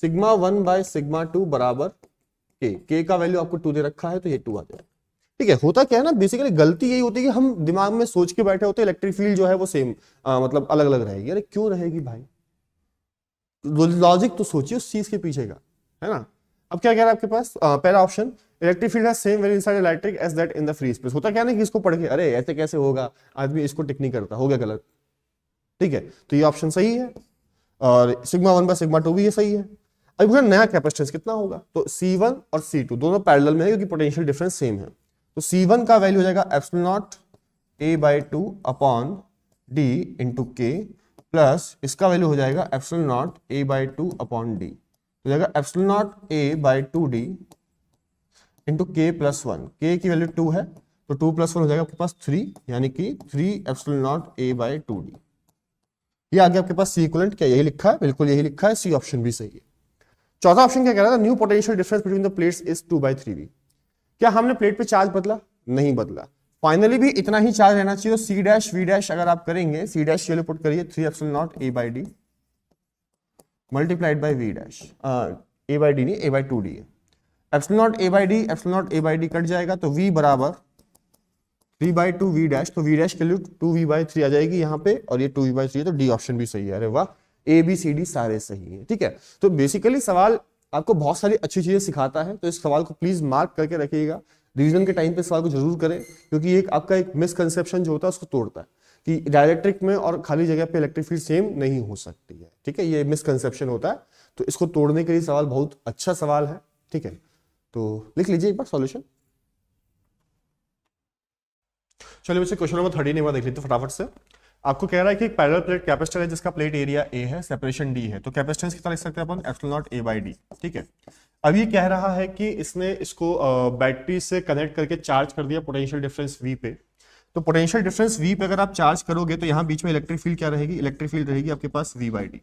sigma one by sigma two बराबर के के का वैल्यू आपको टू दे रखा है तो ये टू आ जाएगा ठीक है होता क्या है ना बेसिकली गलती यही होती है कि हम दिमाग में सोच के बैठे होते हैं इलेक्ट्रिक फील्ड जो है वो सेम आ, मतलब अलग अलग रहेगी अरे क्यों रहेगी भाई लॉजिक तो सोचिए उस चीज के पीछे का है ना अब क्या कह रहा है आपके पास आ, पहला ऑप्शन इलेक्ट्रिक फील्ड है same very inside electric as that in the free space होता क्या ना कि इसको पढ़ के अरे ऐसे कैसे होगा आदमी इसको टिक नहीं करता हो गया गलत ठीक है तो ये ऑप्शन सही है और sigma one by sigma two भी ये सही है अब अगर नया कैपेसिटेंस कितना होगा तो सी वन और सी टू दोनों पैरेलल में है क्योंकि पोटेंशियल डिफरेंस सेम है तो सी वन का वैल्यू हो जाएगा epsilon naught A by two upon D into K plus इसका वैल्यू हो जाएगा epsilon naught A by two upon D हो जाएगा epsilon naught A by two D into K plus one K की value to है तो two plus one हो जाएगा आपके पास थ्री यानी कि three epsilon naught A by two D ये आगे आपके पास सी इक्वलेंट क्या यही लिखा है बिल्कुल यही लिखा है सी ऑप्शन भी सही है चौथा ऑप्शन क्या कह रहा था new potential difference between the plates is two by three क्या हमने प्लेट पे चार्ज बदला नहीं बदला फाइनली भी इतना ही चार्ज रहना चाहिए सी डैश वी डैश अगर आप करेंगे सी डैश ये पुट करिए three epsilon naught A by D multiplied by V dash A by D नहीं A by two D epsilon naught A by D epsilon naught A by D cut जाएगा तो V बराबर three by two V dash तो V dash के लिए two V by three आ जाएगी यहाँ पे और ये टू वी बाई थ्री है तो डी ऑप्शन भी सही है अरे वाह ए बी सी डी सारे सही है ठीक है तो बेसिकली सवाल आपको बहुत सारी अच्छी चीजें सिखाता है तो इस सवाल को प्लीज मार्क करके रखिएगा रिविजन के टाइम पे सवाल को जरूर करें क्योंकि एक आपका एक मिसकंसेप्शन जो होता है उसको तोड़ता है कि डायरेक्ट्रिक में और खाली जगह पे इलेक्ट्रिक फील्ड सेम नहीं हो सकती है ठीक है ये मिसकंसेप्शन होता है तो इसको तोड़ने के लिए सवाल बहुत अच्छा सवाल है ठीक है तो लिख लीजिए एक बार सॉल्यूशन चलिए बच्चे क्वेश्चन नंबर थर्टी एक बार देख लेते फटाफट से आपको कह रहा है कि एक पैरेलल प्लेट कैपेसिटर है जिसका प्लेट एरिया ए है सेपरेशन डी है तो कैपेसिटेंस कितना लिख सकते हैं अपन epsilon naught A by D ठीक है अब ये कह रहा है कि इसने इसको बैटरी से कनेक्ट करके चार्ज कर दिया पोटेंशियल डिफरेंस वी पे तो पोटेंशियल डिफरेंस वी पे अगर आप चार्ज करोगे तो यहाँ बीच में इलेक्ट्रिक फील्ड क्या रहेगी इलेक्ट्रिक फील्ड रहेगी आपके पास वी बाई डी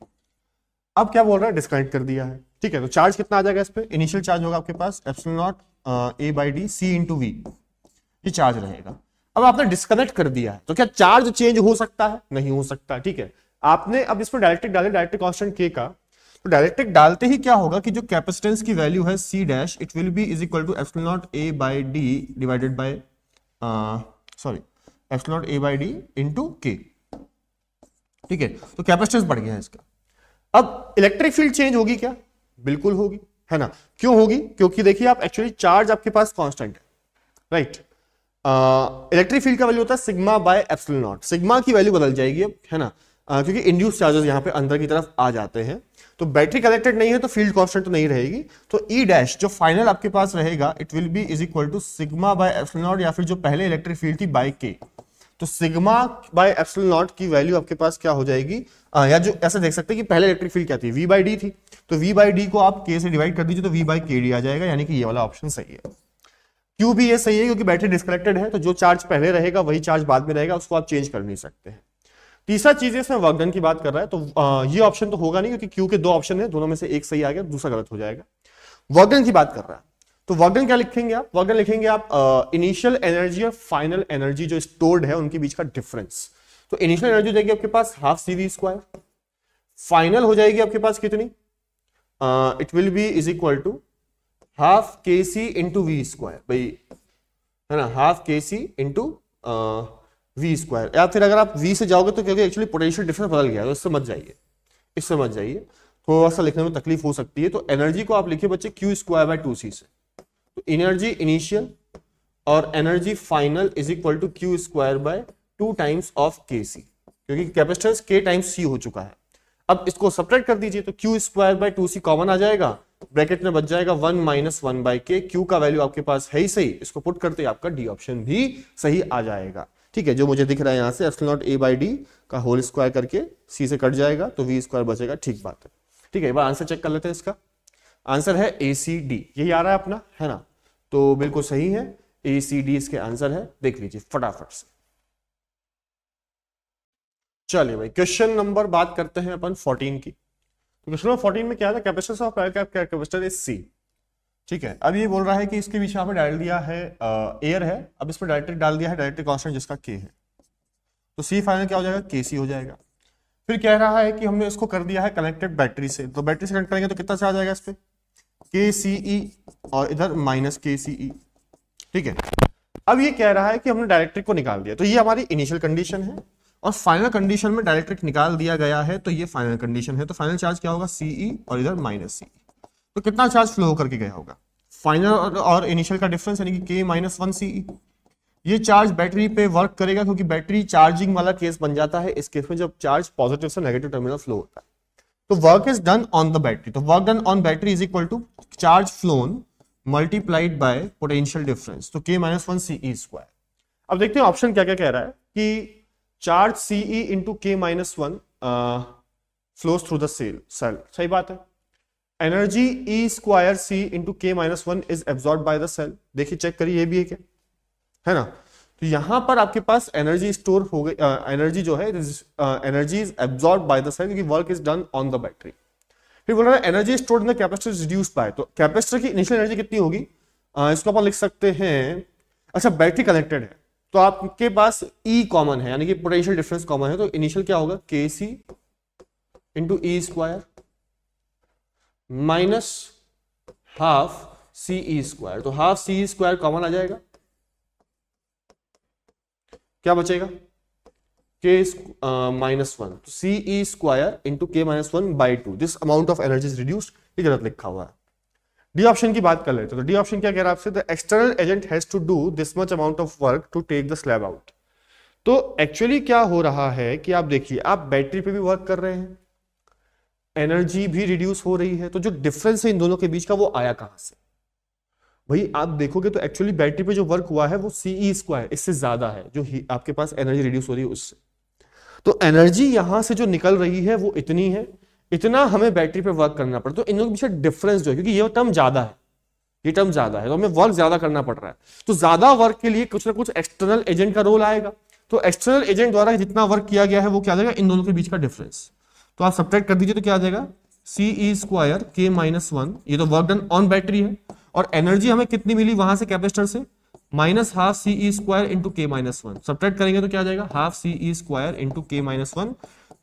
अब क्या बोल रहा है डिस्कनेक्ट कर दिया है ठीक है तो चार्ज कितना आ जाएगा इस पर इनिशियल चार्ज होगा आपके पास epsilon naught A by D C into V ये चार्ज रहेगा अब आपने डिस्कनेक्ट कर दिया है तो क्या चार्ज चेंज हो सकता है नहीं हो सकता ठीक है आपने अब इसमें डायरेक्टिक डाले डायरेक्टिक कॉन्स्टेंट के का तो डायरेक्टिक डालते ही क्या होगा कि जो कैपेसिटेंस की वैल्यू है C dash it will be is equal to F naught A by D divided by sorry F naught A by D into K ठीक है तो कैपेसिटेंस बढ़ गया है इसका अब इलेक्ट्रिक फील्ड चेंज होगी क्या बिल्कुल होगी है ना क्यों होगी क्योंकि देखिए आप एक्चुअली चार्ज आपके पास कॉन्स्टेंट है राइट right? इलेक्ट्रिक फील्ड का वैल्यू होता है sigma by epsilon naught sigma की वैल्यू बदल जाएगी अब है ना uh, क्योंकि इंड्यूस चार्जेस यहाँ पे अंदर की तरफ आ जाते हैं तो बैटरी कलेक्टेड नहीं है तो फील्ड कॉन्स्टेंट तो नहीं रहेगी तो ई e डैश जो फाइनल आपके पास रहेगा it will be is equal to sigma by epsilon naught या फिर जो पहले इलेक्ट्रिक फील्ड थी बाय के तो सिग्मा बाय एप्सल नॉट की वैल्यू आपके पास क्या हो जाएगी आ, या जो ऐसा देख सकते हैं कि पहले इलेक्ट्रिक फील्ड क्या थी वी बाई डी थी तो वी बाई डी को आप के से डिवाइड कर दीजिए तो वी बाई के डी आ जाएगा यानी कि ये वाला ऑप्शन सही है क्यों भी ये सही है क्योंकि बैटरी डिस्कनेक्टेड है तो जो चार्ज पहले रहेगा वही चार्ज बाद में रहेगा उसको आप चेंज कर नहीं सकते हैं तीसरा चीज इसमें वर्कडन की बात कर रहा है तो आ, ये ऑप्शन तो होगा नहीं क्योंकि क्यू के दो ऑप्शन है दोनों में से एक सही आ गया दूसरा गलत हो जाएगा वर्कडन की बात कर रहा है तो वर्कडन क्या लिखेंगे आप वर्कडन लिखेंगे आप इनिशियल एनर्जी और फाइनल एनर्जी जो स्टोर्ड है उनके बीच का डिफरेंस तो इनिशियल एनर्जी जाएगी आपके पास half C V square final हो जाएगी आपके पास कितनी it will be is equal to half K C into V square भाई है ना half K C into V square या फिर अगर आप वी से जाओगे तो क्योंकि एक्चुअली पोटेंशियल डिफरेंस बदल गया तो इससे मत जाइए इससे मत जाइए थोड़ा सा लिखने में तकलीफ हो सकती है तो एनर्जी को आप लिखिए बच्चे Q square by two C से तो एनर्जी इनिशियल और energy final is equal to Q square by two times of K C क्योंकि कैपेसिटेंस के टाइम्स सी हो चुका है अब इसको सब्ट्रैक्ट कर दीजिए तो Q square by two C common आ जाएगा ब्रैकेट में बच जाएगा one minus one by K Q का वैल्यू आपके पास है ही सही इसको पुट करते ही आपका डी ऑप्शन भी सही आ जाएगा ठीक है जो मुझे दिख रहा है यहाँ से S naught A by D का होल स्क्वायर करके सी से कट जाएगा तो वी स्क्वायर बचेगा ठीक बात है ठीक है एक बार आंसर चेक कर लेते हैं इसका आंसर है ए सी डी यही आ रहा है अपना है ना तो बिल्कुल सही है ए सी डी इसके आंसर है देख लीजिए फटाफट से चलिए भाई क्वेश्चन नंबर बात करते हैं अपन 14 की क्वेश्चन नंबर फोर्टीन में क्या था of cap capacitor is C ठीक है अब ये बोल रहा है कि इसके डाल दिया है एयर है अब इसमें डायरेक्ट डाल दिया है डायरेक्ट कॉन्स्टेंट जिसका के है तो सी फाइनल क्या हो जाएगा के सी हो जाएगा फिर कह रहा है कि हमने इसको कर दिया है कनेक्टेड बैटरी से तो बैटरी से कनेक्ट करेंगे तो कितना चार्ज आएगा इस पर के सी ई e और इधर माइनस के सी ई ठीक है अब ये कह रहा है कि हमने डायरेक्ट्रिक को निकाल दिया तो ये हमारी इनिशियल कंडीशन है और फाइनल कंडीशन में डायरेक्ट्रिक निकाल दिया गया है तो ये फाइनल कंडीशन है तो फाइनल चार्ज क्या होगा सीई e और इधर माइनस सी e। तो कितना चार्ज फ्लो होकर के गया होगा फाइनल और इनिशियल का डिफरेंस यानी कि के माइनस वन सी ये चार्ज बैटरी पे वर्क करेगा क्योंकि बैटरी चार्जिंग वाला केस बन जाता है इस केस में जब चार्ज पॉजिटिव से नेगेटिव टर्मिनल फ्लो होता है तो work is done on the battery तो work done on battery is equal to charge flown multiplied by potential difference तो के माइनस वन सी स्क्वायर अब देखते हैं ऑप्शन क्या क्या कह रहा है कि charge C E into K minus one flows through the cell cell सही बात है energy E square C into K minus one is absorb by the cell देखिए चेक करिए ये भी है क्या है ना तो यहां पर आपके पास एनर्जी स्टोर हो गई एनर्जी uh, जो है energy is absorb by the cell क्योंकि work is done on the battery फिर बोल रहा है energy store in the capacitor reduce by तो कैपेसिटर की इनिशियल एनर्जी कितनी होगी uh, इसको अपन लिख सकते हैं अच्छा बैटरी कनेक्टेड है तो आपके पास ई e कॉमन है यानी कि पोटेंशियल डिफरेंस कॉमन है तो इनिशियल क्या होगा K C into E square minus half C E square तो हाफ सी स्क्वायर कॉमन आ जाएगा क्या बचेगा K minus one C E square into K minus one by two this amount of energy is reduced ये गलत लिखा हुआ है डी ऑप्शन की बात कर लेते तो डी ऑप्शन क्या कह रहा है आपसे the external agent has to do this much amount of work to take the slab out तो एक्चुअली क्या हो रहा है कि आप देखिए आप बैटरी पे भी वर्क कर रहे हैं एनर्जी भी रिड्यूस हो रही है तो जो डिफरेंस है इन दोनों के बीच का वो आया कहां से भाई आप देखोगे तो एक्चुअली बैटरी पे जो वर्क हुआ है वो सीई स्क्वायर e इससे ज्यादा है जो आपके पास एनर्जी रिड्यूस हो रही है उससे तो एनर्जी यहां से जो निकल रही है वो इतनी है इतना हमें बैटरी पे वर्क करना पड़ता है तो इन लोगों के पीछे डिफरेंस जो है क्योंकि ये टर्म ज्यादा है ये टर्म ज्यादा है तो हमें वर्क ज्यादा करना पड़ रहा है तो ज्यादा वर्क के लिए कुछ ना कुछ एक्सटर्नल एजेंट का रोल आएगा तो एक्सटर्नल एजेंट द्वारा जितना वर्क किया गया है वो क्या जाएगा इन दोनों के बीच का डिफरेंस तो आप सब्ट्रैक्ट कर दीजिए तो क्या आ जाएगा C square K minus one ये तो वर्क डन ऑन बैटरी है और एनर्जी हमें कितनी मिली वहां से कैपेसिटर से minus half C square into K minus one subtract करेंगे तो क्या आ जाएगा half C square into K minus one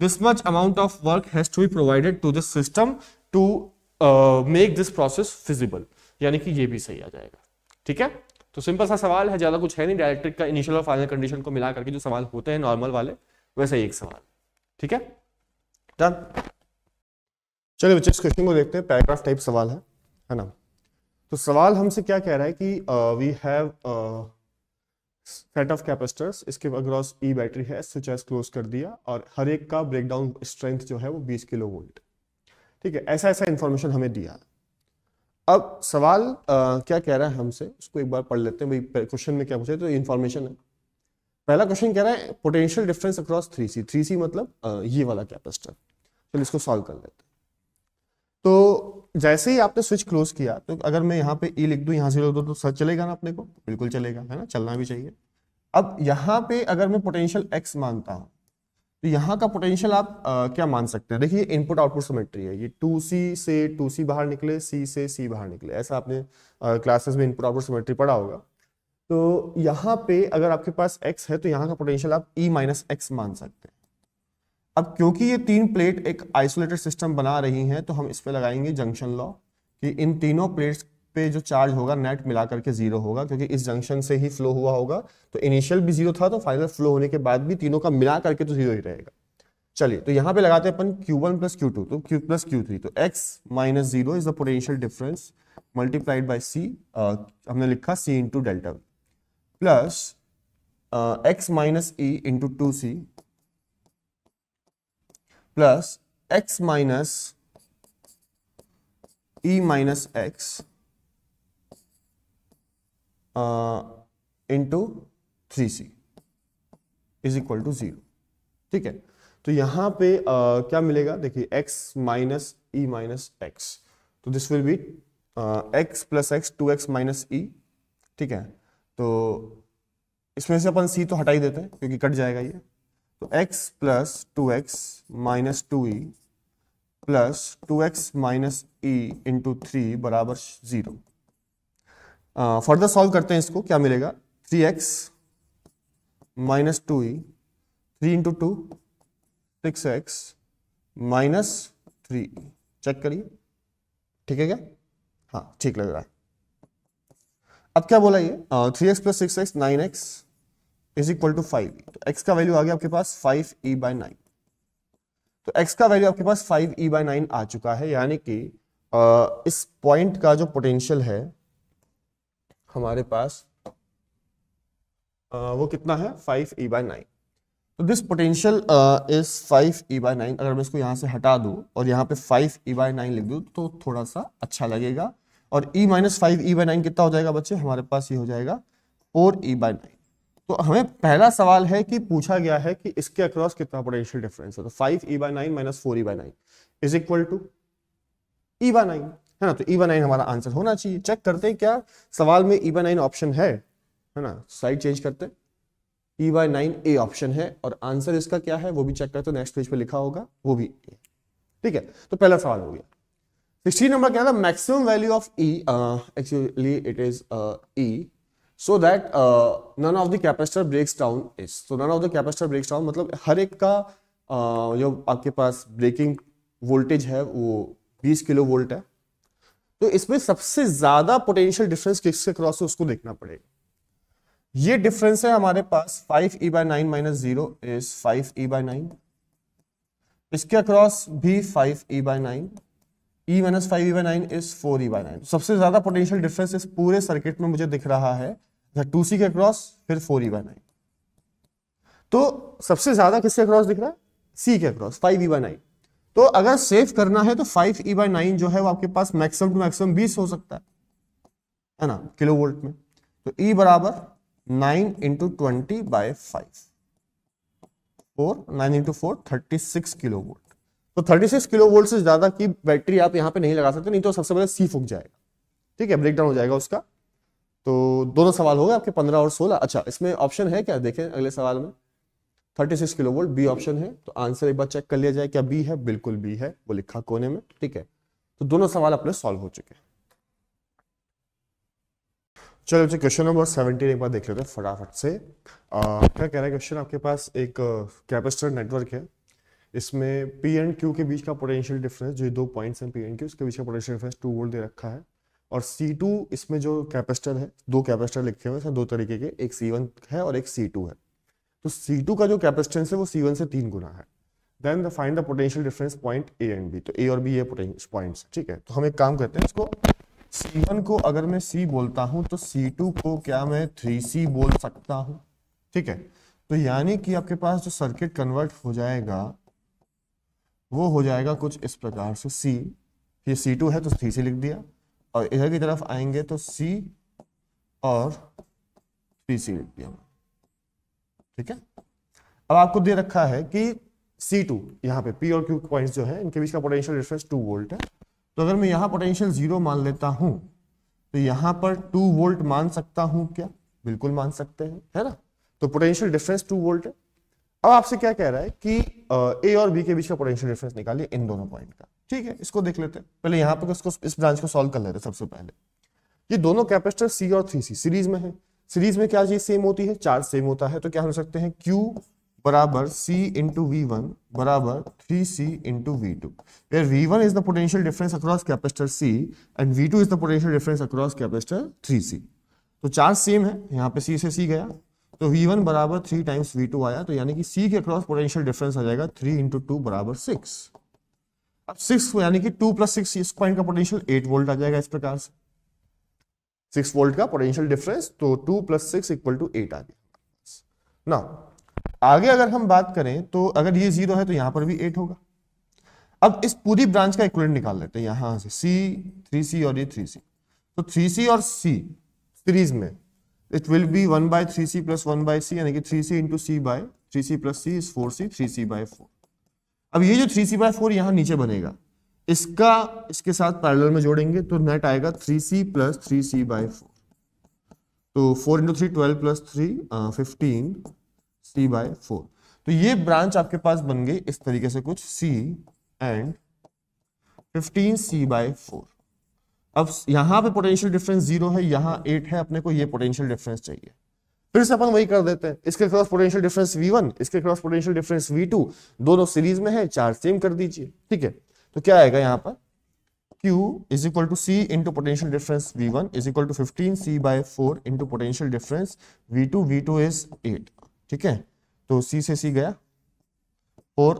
this much amount of work has to be provided to this system to make this process feasible यानी कि ये भी सही आ जाएगा ठीक है तो सिंपल सा सवाल है ज्यादा कुछ है नहीं डायरेक्ट्रिक का इनिशियल और फाइनल कंडीशन को मिला करके जो सवाल होते हैं नॉर्मल वाले वैसे ही एक सवाल ठीक है डन चलिए बच्चे इस क्वेश्चन को देखते हैं पैराग्राफ टाइप सवाल है है ना तो सवाल हमसे क्या कह रहा है कि we uh, have set of capacitors इसके अग्रॉस ई बैटरी है स्विच एस क्लोज कर दिया और हर एक का ब्रेकडाउन स्ट्रेंथ जो है वो 20 किलो वोल्ट ठीक है ऐसा ऐसा इन्फॉर्मेशन हमें दिया अब सवाल आ, क्या कह रहा है हमसे उसको एक बार पढ़ लेते हैं भाई क्वेश्चन में क्या पूछे तो इन्फॉर्मेशन है पहला क्वेश्चन कह रहा है potential difference across three C three C मतलब आ, ये वाला कैपेसिटर चलिए इसको सॉल्व कर लेते हैं तो जैसे ही आपने स्विच क्लोज किया तो अगर मैं यहाँ पे ई e लिख दूँ यहाँ से लिख दूँ तो सच चलेगा ना अपने को बिल्कुल चलेगा है ना चलना भी चाहिए अब यहाँ पे अगर मैं पोटेंशियल एक्स मानता हूँ तो यहाँ का पोटेंशियल आप आ, क्या मान सकते हैं देखिए इनपुट आउटपुट सिमेट्री है ये टू सी से टू सी बाहर निकले सी से सी बाहर निकले ऐसा आपने क्लासेस में इनपुट आउटपुट सिमेट्री पढ़ा होगा तो यहाँ पे अगर आपके पास एक्स है तो यहाँ का पोटेंशियल आप ई माइनस एक्स मान सकते हैं अब क्योंकि ये तीन प्लेट एक आइसोलेटेड सिस्टम बना रही हैं तो हम इस पर लगाएंगे जंक्शन लॉ कि इन तीनों प्लेट्स पे जो चार्ज होगा नेट मिला करके जीरो होगा क्योंकि इस जंक्शन से ही फ्लो हुआ होगा तो इनिशियल भी जीरो था तो फाइनल फ्लो होने के बाद भी तीनों का मिला करके तो जीरो ही रहेगा चलिए तो यहाँ पे लगाते हैं अपन Q one plus Q two तो क्यू प्लस क्यू थ्री तो X minus zero is the potential difference multiplied by C हमने लिखा C into delta plus X minus E into two C plus X minus E minus X into three C is equal to zero ठीक है तो यहां पे uh, क्या मिलेगा देखिए x minus E minus X तो this will be X plus X two x minus E ठीक है तो इसमें से अपन सी तो हटा ही देते हैं क्योंकि कट जाएगा ये तो x plus two x minus two E plus two x minus E into three बराबर ज़ीरो फर्दर सॉल्व करते हैं इसको क्या मिलेगा three x minus two E three into two six x minus three check करिए ठीक है क्या हाँ ठीक लग रहा है अब क्या बोला ये three x plus six x nine x is equal to five तो एक्स का वैल्यू आ गया आपके पास फाइव ई बाय नाइन तो एक्स का वैल्यू आपके पास फाइव ई बाय नाइन आ चुका है यानी कि इस पॉइंट का जो पोटेंशियल है हमारे पास वो कितना है फाइव ई बाय नाइन तो this potential is five E by nine अगर मैं इसको यहां से हटा दू और यहाँ पे फाइव ई बाय नाइन लिख दू तो थोड़ा सा अच्छा लगेगा और E minus five E by nine कितना हो जाएगा बच्चे हमारे पास ये हो जाएगा फोर ई बाय नाइन तो हमें पहला सवाल है कि पूछा गया है कि इसके अक्रॉस कितना पोटेंशियल डिफरेंस है तो five E by nine minus four E by nine is equal to E by nine है ना तो ई बाई नाइन हमारा आंसर होना चाहिए चेक करते हैं क्या सवाल में ई बाई नाइन ऑप्शन है है ना साइड चेंज करते E by nine A option है और आंसर इसका क्या है वो भी चेक करते नेक्स्ट पेज पे लिखा होगा वो भी ए ठीक है तो पहला सवाल हो गया सिक्सटीन नंबर क्या था maximum value of E actually it is E so that none of the capacitor breaks down is so none of the capacitor breaks down मतलब हर एक का uh, जो आपके पास ब्रेकिंग वोल्टेज है वो 20 किलो वोल्ट है तो इसमें सबसे ज्यादा पोटेंशियल डिफरेंस किसके क्रॉस है उसको देखना पड़ेगा ये डिफरेंस है हमारे पास five E by nine minus zero is five E by nine इसके अक्रॉस भी five E by nine E minus five E by nine is four E by nine सबसे ज्यादा पोटेंशियल डिफरेंस इस पूरे सर्किट में मुझे दिख रहा है टू सी के क्रॉस फिर फोर ई वन आई तो सबसे ज्यादा किसके क्रॉस दिख रहा है सी के cross five E one I तो अगर सेव करना है तो फाइव ई बाई नाइन जो है वो आपके पास मैक्सिमम टू मैक्सिमम बीस हो सकता है है ना किलो वोल्ट में तो ई बराबर nine into twenty by five four nine into four thirty six kilo volt तो थर्टी सिक्स किलो वोल्ट से ज्यादा की बैटरी आप यहां पे नहीं लगा सकते नहीं तो सबसे पहले सी फूक जाएगा ठीक है ब्रेकडाउन हो जाएगा उसका तो दोनों सवाल हो गए आपके पंद्रह और सोलह अच्छा इसमें ऑप्शन है क्या देखें अगले सवाल में thirty six kilo volt B option है तो आंसर एक बार चेक कर लिया जाए क्या बी है बिल्कुल बी है वो लिखा कोने में ठीक है तो दोनों सवाल अपने सॉल्व हो चुके हैं चलो जी क्वेश्चन नंबर सेवनटीन एक बार देख लेते हैं फटाफट से आ, क्या कह रहा है क्वेश्चन आपके पास एक कैपेसिटर नेटवर्क है इसमें पी एंड क्यू के बीच का पोटेंशियल डिफरेंस जो दो पॉइंट्स हैं पी एंड क्यू उसके बीच का पोटेंशियल डिफरेंस टू वोल्ट दे रखा है और C2 इसमें जो कैपेसिटर है दो कैपेसिटर लिखे हुए हैं दो तरीके के एक C1 है और एक C2 है तो C2 का जो कैपेसिटेंस है वो C1 से तीन गुना है then the find the potential difference point A and B तो ए और बी ये पॉइंट्स ठीक है तो हम एक काम करते हैं इसको C1 को अगर मैं C बोलता हूं तो C2 को क्या मैं 3C बोल सकता हूं ठीक है तो यानी कि आपके पास जो सर्किट कन्वर्ट हो जाएगा वो हो जाएगा कुछ इस प्रकार से सी ये C2 है तो 3C लिख दिया और इधर की तरफ आएंगे तो सी और PC लिख दिया ठीक है अब आपको दे रखा है कि C2 टू यहां पर पी और क्यू पॉइंट जो है इनके बीच का पोटेंशियल डिफरेंस 2 वोल्ट है तो अगर मैं यहाँ पोटेंशियल जीरो मान लेता हूँ तो यहां पर टू वोल्ट मान सकता हूं क्या बिल्कुल मान सकते हैं है ना तो पोटेंशियल डिफरेंस टू वोल्ट है अब आपसे क्या कह रहा है कि ए और बी के बीच का पोटेंशियल डिफरेंस निकालिए इन दोनों पॉइंट का ठीक है इसको देख लेते हैं पहले यहाँ पर इसको इस ब्रांच को सॉल्व कर लेते हैं सबसे पहले ये दोनों कैपेसिटर सी और थ्री सी सीरीज में है सीरीज में क्या चीज सेम होती है चार्ज सेम होता है तो क्या हो सकते हैं क्यू बराबर सी इंटू वी वन बराबर three C into V two where V one is the potential difference across capacitor C and V two is the potential difference across capacitor three C तो charge same है यहाँ पे सी से सी गया तो V one बराबर थ्री टाइम्स वी टू आया तो यानी कि सी के अक्रॉस पोटेंशियल डिफरेंस आ जाएगा थ्री इंटू टू बराबर सिक्स अब सिक्स यानी कि टू प्लस सिक्स इस पॉइंट का पोटेंशियल एट वोल्ट आ जाएगा इस प्रकार से सिक्स वोल्ट का पोटेंशियल डिफरेंस तो two plus six equal to eight आ गया ना आगे अगर हम बात करें तो अगर ये जीरो है तो यहां पर भी एट होगा अब इस पूरी ब्रांच का इक्वलेंट निकाल लेते हैं यहां से सी थ्री सी और ये थ्री सी तो थ्री सी और सी सीरीज में it will be one by three C plus one by C यानी कि three C into C by three C plus C is four C three C by four अब ये जो three C by four यहां नीचे बनेगा इसका इसके साथ पैरेलल में जोड़ेंगे तो नेट आएगा three C plus three C by four तो four into three twelve plus three fifteen C by four तो ये ब्रांच आपके पास बन गई इस तरीके से कुछ C and fifteen C by four अब यहाँ पे पोटेंशियल डिफरेंस जीरो है यहाँ एट है अपने को ये पोटेंशियल डिफरेंस चाहिए फिर से अपन वही कर देते हैं इसके cross potential difference V one इसके cross potential difference V two दोनों सीरीज में है चार्ज सेम कर दीजिए ठीक है तो क्या आएगा यहाँ पर Q is equal to C into potential difference V1 one is equal to fifteen C by four into potential difference V2 V2 is eight ठीक है तो C से C गया फोर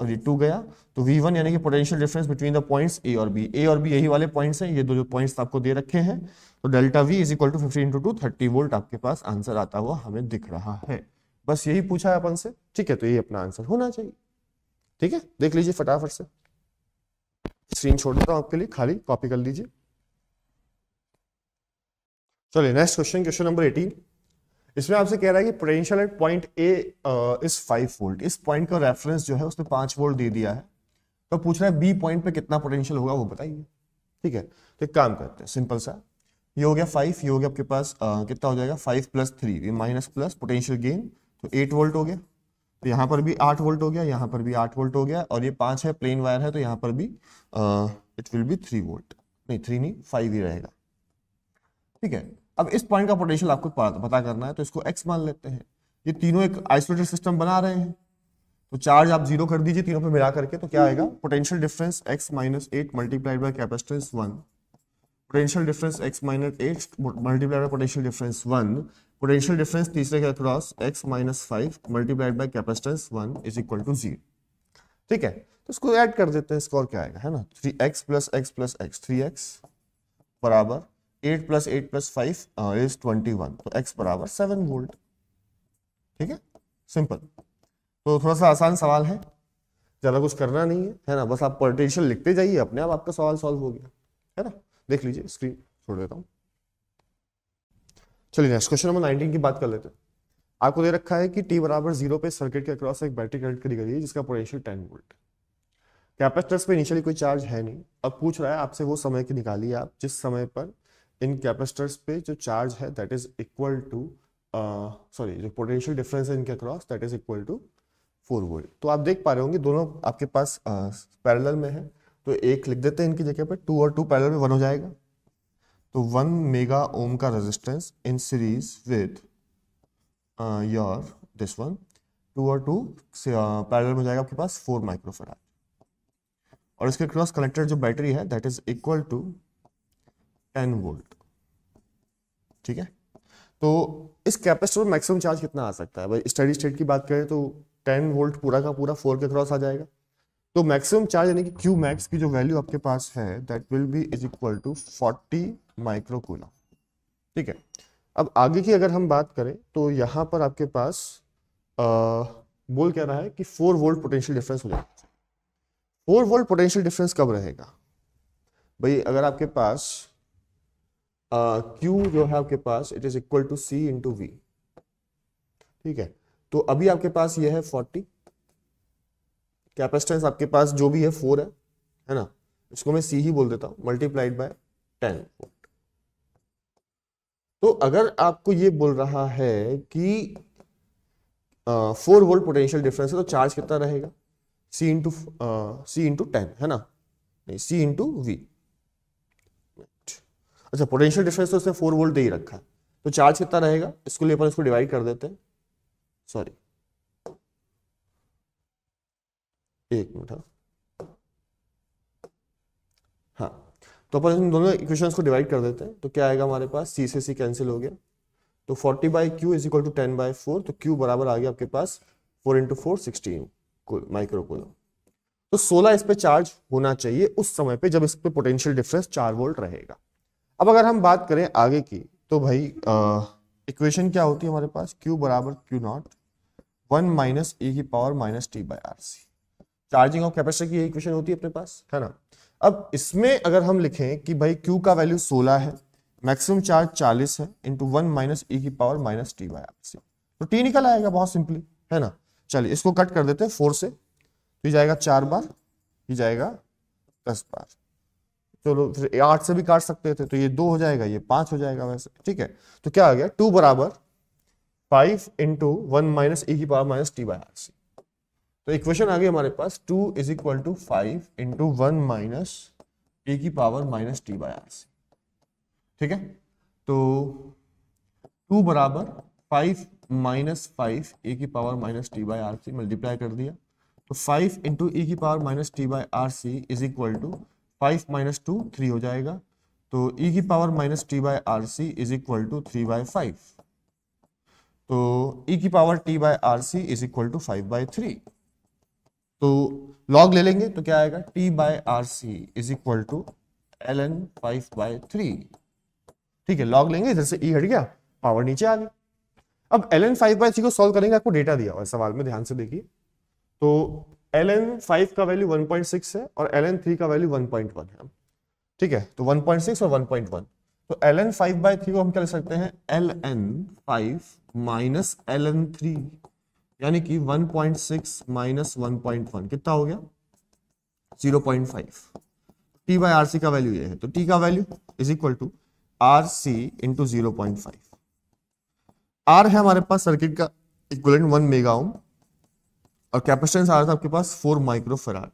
और तो ये टू गया तो वी वन यानी कि potential difference between the points A और बी ए और बी यही वाले पॉइंट्स हैं ये दो जो पॉइंट्स आपको दे रखे हैं तो delta V is equal to fifty into two thirty volt आपके पास आंसर आता हुआ हमें दिख रहा है बस यही पूछा है अपन से ठीक है तो यही अपना आंसर होना चाहिए ठीक है देख लीजिए फटाफट से स्क्रीन छोड़ देता हूँ आपके लिए खाली कॉपी कर लीजिए चलिए next question question number eighteen इसमें आपसे कह रहा है कि potential at point A is five volt इस पॉइंट का रेफरेंस जो है उसने पांच वोल्ट दे दिया है तो पूछ रहा है बी पॉइंट पे कितना पोटेंशियल होगा वो बताइए ठीक है तो एक काम करते हैं सिंपल सा ये हो गया फाइव ये हो गया आपके पास आ, कितना हो जाएगा five plus three minus plus potential gain तो एट वोल्ट हो गया तो यहाँ पर भी आठ वोल्ट हो गया यहाँ पर भी आठ वोल्ट हो गया और ये पांच है प्लेन वायर है तो यहाँ पर भी it will be three volt नहीं थ्री नहीं फाइव ही रहेगा ठीक है अब इस पॉइंट का पोटेंशियल आपको पता करना है तो इसको एक्स मान लेते हैं ये तीनों एक आइसोलेटेड सिस्टम बना रहे हैं तो चार्ज आप जीरो कर दीजिए तीनों पे मिला करके तो क्या आएगा potential difference x minus eight multiplied by capacitance one potential difference x minus eight multiplied by potential difference one potential difference तीसरे के across x minus five multiplied by capacitance one is equal to zero ठीक है तो इसको add कर देते हैं score क्या आएगा है ना three x plus x plus x three x बराबर eight plus eight plus five is twenty one तो एक्स बराबर सेवन वोल्ट ठीक है सिंपल तो थोड़ा सा आसान सवाल है ज़्यादा कुछ करना नहीं है है ना बस आप पोटेंशियल लिखते जाइए अपने आप आपका सवाल सॉल्व हो गया है ना देख लीजिए स्क्रीन छोड़ देता हूँ चलिए नेक्स्ट क्वेश्चन नंबर नाइनटीन की बात कर लेते हैं आपको दे रखा है कि टी बराबर जीरो पे सर्किट के अक्रॉस एक बैटरी कनेक्ट करी गई है जिसका पोटेंशियल टेन वोल्ट कैपेसिटर्स पे इनिशियली कोई चार्ज है नहीं अब पूछ रहा है आपसे वो समय की निकालिए आप जिस समय पर इन कैपेसिटर्स पे जो चार्ज है that is equal to sorry जो पोटेंशियल डिफरेंस है इनके across that is equal to four volt तो आप देख पा रहे होंगे दोनों आपके पास पैरल uh, में है तो एक लिख देते हैं इनकी जगह पर टू और टू पैरल में वन हो जाएगा तो वन मेगा ओम का resistance in series with your this one two और टू से पैरल uh, में जाएगा आपके पास फोर माइक्रोफेराड और इसके क्रॉस कनेक्टेड जो बैटरी है that is equal to ten volt ठीक है तो इस कैपेसिटर पर मैक्सिमम चार्ज कितना आ सकता है भाई स्टडी स्टेट की बात करें तो टेन वोल्ट पूरा का पूरा फोर के क्रॉस आ जाएगा तो मैक्सिमम चार्ज यानी कि क्यू मैक्स की जो वैल्यू आपके पास है that will be is equal to forty microcoulomb ठीक है अब आगे की अगर हम बात करें तो यहाँ पर आपके पास आ, बोल कह रहा है कि फोर वोल्ट पोटेंशियल डिफरेंस हो जाएगा फोर वोल्ट पोटेंशियल डिफरेंस कब रहेगा भाई अगर आपके पास क्यू uh, जो है आपके पास it is equal to C into V ठीक है तो अभी आपके पास ये है फोर्टी कैपेसिटेंस आपके पास जो भी है फोर है है ना इसको मैं सी ही बोल देता हूँ मल्टीप्लाइड बाय टेन तो अगर आपको ये बोल रहा है कि फोर वोल्ट पोटेंशियल डिफरेंस है तो चार्ज कितना रहेगा C into C into ten है ना नहीं सी इंटू वी अच्छा पोटेंशियल डिफरेंस तो उसने फोर वोल्ट दे ही रखा है तो चार्ज कितना रहेगा इसको लिए अपन इसको डिवाइड कर देते हैं सॉरी एक मिनट हाँ।, हाँ तो अपन इन दोनों इक्वेशंस को डिवाइड कर देते हैं तो क्या आएगा हमारे पास सी से सी कैंसिल हो गया तो 40 by Q is equal to ten by four तो क्यू बराबर आ गया आपके पास four into four sixteen microcoulomb तो 16 इस पे चार्ज होना चाहिए उस समय पे जब इस पे पोटेंशियल डिफरेंस चार वोल्ट रहेगा अब अगर हम बात करें आगे की तो भाई इक्वेशन क्या होती है हमारे पास क्यू बराबर Q naught one minus e की power minus t by R C charging of capacity की इक्वेशन होती है अपने पास है ना अब इसमें अगर हम लिखें कि भाई क्यू का वैल्यू सोलह है मैक्सिमम चार्ज चालीस है इंटू वन माइनस ई की power minus t by R C तो टी निकल आएगा बहुत सिंपली है ना चलिए इसको कट कर देते हैं फोर से तो ये जाएगा चार बार ये जाएगा दस बार चलो तो फिर आठ से भी काट सकते थे तो ये दो हो जाएगा ये पांच हो जाएगा वैसे ठीक है तो क्या आ गया टू बराबर five into one minus e की power minus t by R C तो इक्वेशन आ गई हमारे पास two is equal to five into one minus e की power minus t by R C ठीक है तो टू बराबर फाइव माइनस फाइव ए की power minus t by R C multiply कर दिया तो फाइव इंटू ई की power minus t by R C is equal to five minus two three हो जाएगा तो ई e की power minus t by R C is equal to three by five तो ई e की power t by R C is equal to five by three तो log ले लेंगे तो क्या आएगा t by R C is equal to L n five by three ठीक है लॉग लेंगे इधर से ई e हट गया पावर नीचे आ गई अब l n five by three को सॉल्व करेंगे आपको डेटा दिया हुआ है सवाल में ध्यान से देखिए तो एल एन फाइव का वैल्यू वन पॉइंट सिक्स है और एल एन थ्री का वैल्यू वन पॉइंट वन है ठीक है तो वन पॉइंट सिक्स और वन पॉइंट वन तो l n five by three को हम क्या ले सकते हैं l n five minus l n three यानी कि one point six minus one point one कितना हो गया zero point five t by R सी का वैल्यू ये है तो टी का value is equal to R C into zero point five R है हमारे पास सर्किट का इक्वलेंट वन मेगा ओम और कैपेसिटेंस आ रहा था आपके पास फोर माइक्रो फराड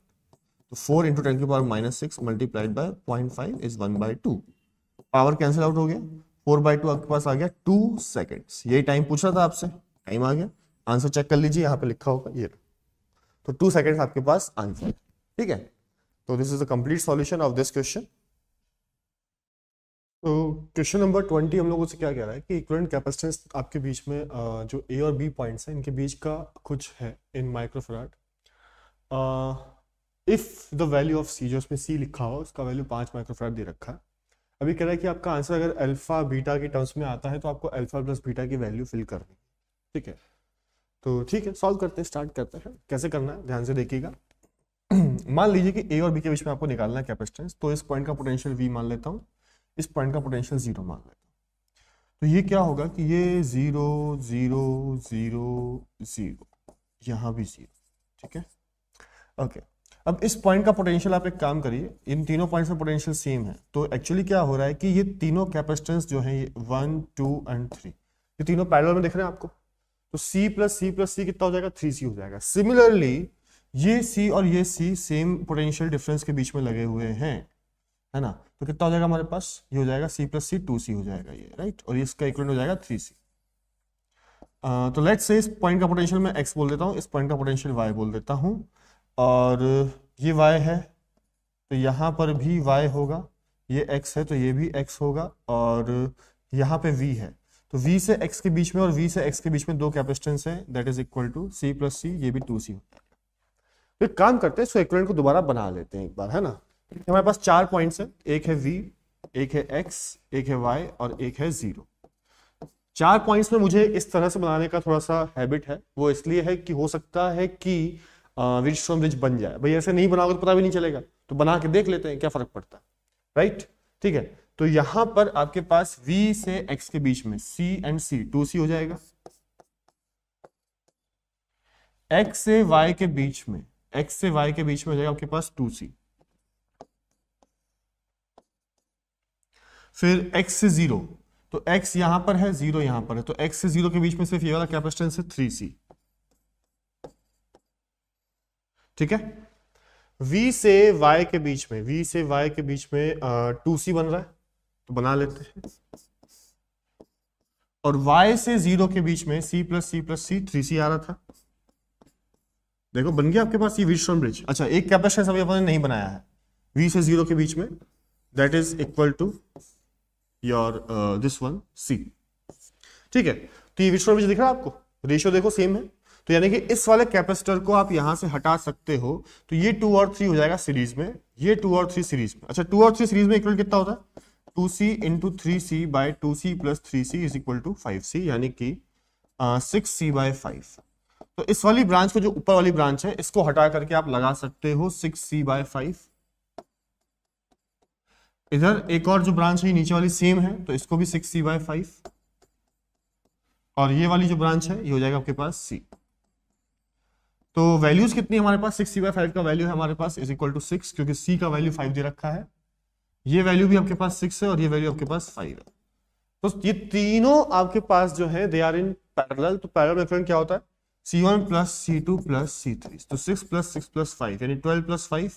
तो फोर इंटू टेन की power minus six multiplied by point five is one by two power cancel out हो गया फोर बाई टू आपके पास आ गया टू सेकेंड्स यही टाइम पूछ रहा था आपसे टाइम आ गया आंसर चेक कर लीजिए यहाँ पे लिखा होगा ये तो टू सेकेंड्स आपके पास आंसर ठीक है तो this is the complete solution of this question तो क्वेश्चन नंबर ट्वेंटी हम लोगों से क्या कह रहा है कि इक्वलेंट कैपेसिटेंस आपके बीच में जो ए और बी पॉइंट्स हैं इनके बीच का कुछ है in microfarad if the value of C जो उसमें सी लिखा हो उसका वैल्यू पाँच माइक्रोफ्राट दे रखा है अभी कह रहा है कि आपका आंसर अगर अल्फा बीटा के टर्म्स में आता है तो आपको अल्फा प्लस बीटा की वैल्यू फिल करनी ठीक है तो ठीक है सॉल्व करते हैं स्टार्ट करते हैं कैसे करना है ध्यान से देखिएगा मान लीजिए कि ए और बी के बीच में आपको निकालना है कैपेसिटेंस तो इस पॉइंट का पोटेंशियल वी मान लेता हूँ इस पॉइंट का पोटेंशियल जीरो मान लेता हूँ तो ये क्या होगा कि ये जीरो जीरो जीरो जीरो यहाँ भी जीरो ठीक है ओके अब इस पॉइंट का पोटेंशियल आप एक काम करिए इन तीनों पॉइंट्स का पोटेंशियल सेम है तो एक्चुअली क्या हो रहा है कि ये तीनों कैपेसिटेंस जो है ये वन टू एंड थ्री ये तीनों पैरल में दिख रहे हैं आपको तो C plus C plus C कितना हो जाएगा थ्री सी हो जाएगा सिमिलरली ये C और ये C सेम पोटेंशियल डिफरेंस के बीच में लगे हुए हैं है ना तो कितना हो जाएगा हमारे पास ये हो जाएगा सी प्लस सी टू सी हो जाएगा ये राइट और इसका इक्वल हो जाएगा थ्री सी तो लेट्स से इस पॉइंट का पोटेंशियल मैं एक्स बोल देता हूँ इस पॉइंट का पोटेंशियल वाई बोल देता हूँ और ये वाई है तो यहाँ पर भी वाई होगा ये एक्स है तो ये भी एक्स होगा और यहाँ पे वी है तो वी से एक्स के बीच में और वी से एक्स के बीच में दो कैपेसिटेंस है that is equal to C plus C ये भी टू सी होता है तो एक काम करते हैं इसको इक्वलेंट को दोबारा बना लेते हैं एक बार है ना हमारे पास चार पॉइंट्स हैं एक है v एक है x एक है y और एक है जीरो चार पॉइंट्स में मुझे इस तरह से बनाने का थोड़ा सा हैबिट है वो इसलिए है कि हो सकता है कि विच फ्रॉम विच बन जाए भाई ऐसे नहीं बनाओगे तो पता भी नहीं चलेगा तो बना के देख लेते हैं क्या फर्क पड़ता है राइट ठीक है तो यहां पर आपके पास v से x के बीच में c एंड c 2c हो जाएगा x से y के बीच में x से y के बीच में हो जाएगा आपके पास 2c फिर x से जीरो तो x यहां पर है जीरो यहां पर है तो x से जीरो के बीच में सिर्फ ये वाला कैपेसिटेंस है थ्री सी ठीक है v से y के बीच में v से y के बीच में टू सी बन रहा है तो बना लेते हैं और y से जीरो के बीच में c plus C plus C three C आ रहा था देखो बन गया आपके पास ये विस्टोन ब्रिज अच्छा एक कैपेसिटेंस अभी अपने नहीं बनाया है v से जीरो के बीच में that is equal to your this one C ठीक है तो ये विश्व दिख रहा है आपको रेशियो देखो सेम है तो यानी कि इस वाले कैपेसिटर को आप यहां से हटा सकते हो तो ये टू और थ्री हो जाएगा सीरीज में ये टू और थ्री सीरीज में अच्छा टू और थ्री सीरीज में इक्वल कितना होता है two C into three C by two C plus three C is equal to five C यानी कि सिक्स सी बाय फाइव तो इस वाली ब्रांच को जो ऊपर वाली ब्रांच है इसको हटा करके आप लगा सकते हो सिक्स सी बाय फाइव इधर एक और जो ब्रांच है नीचे वाली सेम है तो इसको भी सिक्स सी बाय फाइव और ये वाली जो ब्रांच है ये हो जाएगा आपके पास सी तो वैल्यूज कितनी हमारे पास सिक्स सी बाय फाइव का वैल्यू है हमारे पास इज इक्वल टू सिक्स क्योंकि सी का वैल्यू फाइव दे रखा है ये वैल्यू भी आपके पास सिक्स है और ये वैल्यू आपके पास फाइव है तो ये तीनों आपके पास जो है दे आर इन पैरेलल तो पैरेलल रेफरेंस क्या होता है C one plus C two plus C three तो six plus six plus five यानी twelve plus five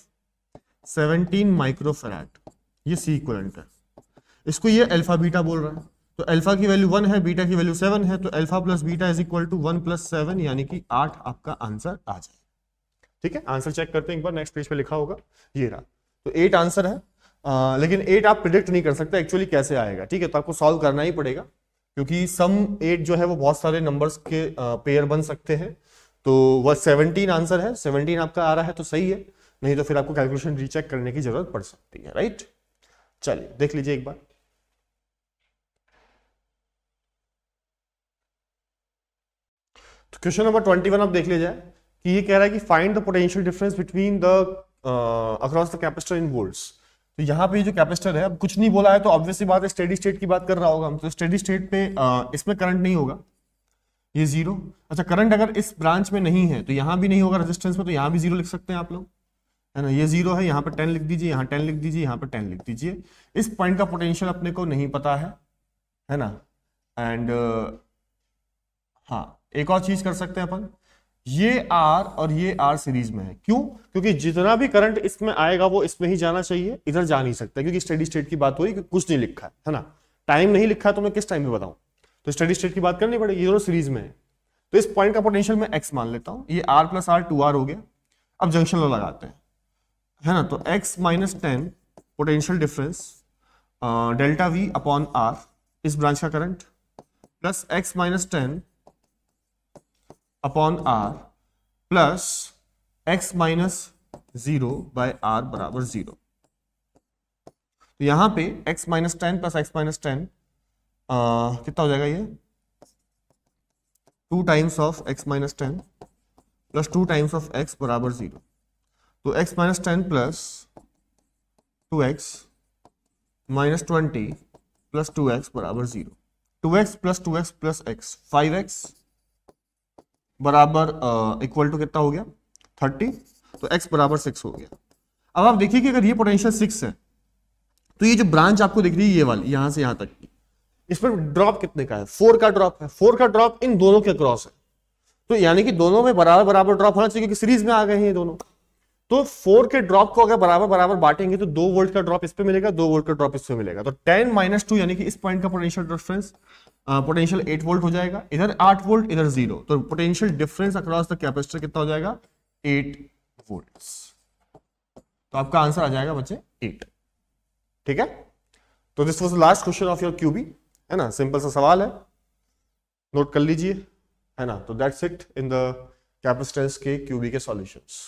seventeen microfarad ये सी इक्वलेंट है इसको ये अल्फा बीटा बोल रहा है तो अल्फा की वैल्यू वन है बीटा की वैल्यू सेवन है तो alpha plus beta is equal to one plus seven यानी कि आठ आपका आंसर आ जाए ठीक है आंसर चेक करते हैं एक बार नेक्स्ट पेज पे लिखा होगा ये रहा तो एट आंसर है आ, लेकिन एट आप प्रिडिक्ट नहीं कर सकते एक्चुअली कैसे आएगा ठीक है तो आपको सॉल्व करना ही पड़ेगा क्योंकि सम एट जो है वो बहुत सारे नंबर्स के पेयर बन सकते हैं तो वह सेवनटीन आंसर है सेवनटीन आपका आ रहा है तो सही है नहीं तो फिर आपको कैलकुलेशन रीचेक करने की जरूरत पड़ सकती है राइट right? चलिए देख लीजिए एक बार तो क्वेश्चन नंबर ट्वेंटी वन आप देख लीजिए कि ये कह रहा है कि find the potential difference between the across the capacitor in volts तो यहाँ पे जो कैपेसिटर है अब कुछ नहीं बोला है तो ऑब्वियसली बात है स्टेडी स्टेट की बात कर रहा होगा हम तो स्टेडी स्टेट पे इसमें करंट नहीं होगा ये जीरो अच्छा करंट अगर इस ब्रांच में नहीं है तो यहाँ भी नहीं होगा रेजिस्टेंस में तो यहाँ भी जीरो लिख सकते हैं आप लोग है ना ये जीरो है यहाँ पर टेन लिख दीजिए यहाँ टेन लिख दीजिए यहाँ पर टेन लिख दीजिए इस पॉइंट का पोटेंशियल अपने को नहीं पता है है ना एंड uh, हाँ एक और चीज कर सकते हैं अपन ये आर और ये आर सीरीज में है क्यों क्योंकि जितना भी करंट इसमें आएगा वो इसमें ही जाना चाहिए इधर जा नहीं सकता क्योंकि स्टडी स्टेट की बात हो रही है कुछ नहीं लिखा है, ना टाइम नहीं लिखा तो मैं किस टाइम में बताऊं तो स्टडी स्टेट की बात करनी पड़ेगी ये दोनों सीरीज में है तो इस पॉइंट का पोटेंशियल मैं एक्स मान लेता हूं ये R plus R two R हो गया अब जंक्शन लो लगाते हैं है ना तो x minus ten potential difference delta v upon R इस ब्रांच का current plus x minus ten upon R plus x minus zero by r बराबर जीरो तो यहां पे x minus ten plus X minus ten कितना हो जाएगा ये two times of x minus ten plus two times of x बराबर zero तो x minus ten plus two x minus twenty plus two X बराबर zero two x plus two x plus X five X बराबर equal to कितना हो गया thirty तो x बराबर six हो गया अब आप देखिए कि अगर ये पोटेंशियल सिक्स है तो ये जो ब्रांच आपको दिख रही है ये वाली यहां से यहां तक की इस पर ड्रॉप कितने का है फोर का ड्रॉप है फोर का ड्रॉप इन दोनों के क्रॉस है तो यानी कि दोनों में बराबर बराबर ड्रॉप होना चाहिए क्योंकि सीरीज में आ गए हैं ये दोनों तो फोर के ड्रॉप को अगर बराबर बराबर बांटेंगे तो दो वोल्ट का ड्रॉप इस पे मिलेगा दो वोल्ट का ड्रॉप इस पे मिलेगा तो टेन माइनस टू यानी कि इस पॉइंट का potential difference potential eight volt हो जाएगा इधर आठ वोल्ट इधर जीरो तो potential difference across the capacitor कितना हो जाएगा एट वोल्ट तो आपका आंसर आ जाएगा बच्चे एट ठीक है तो this was the last question of your QB है ना सिंपल सा सवाल है नोट कर लीजिए है ना तो that's it in the capacitance के क्यूबी के सॉल्यूशंस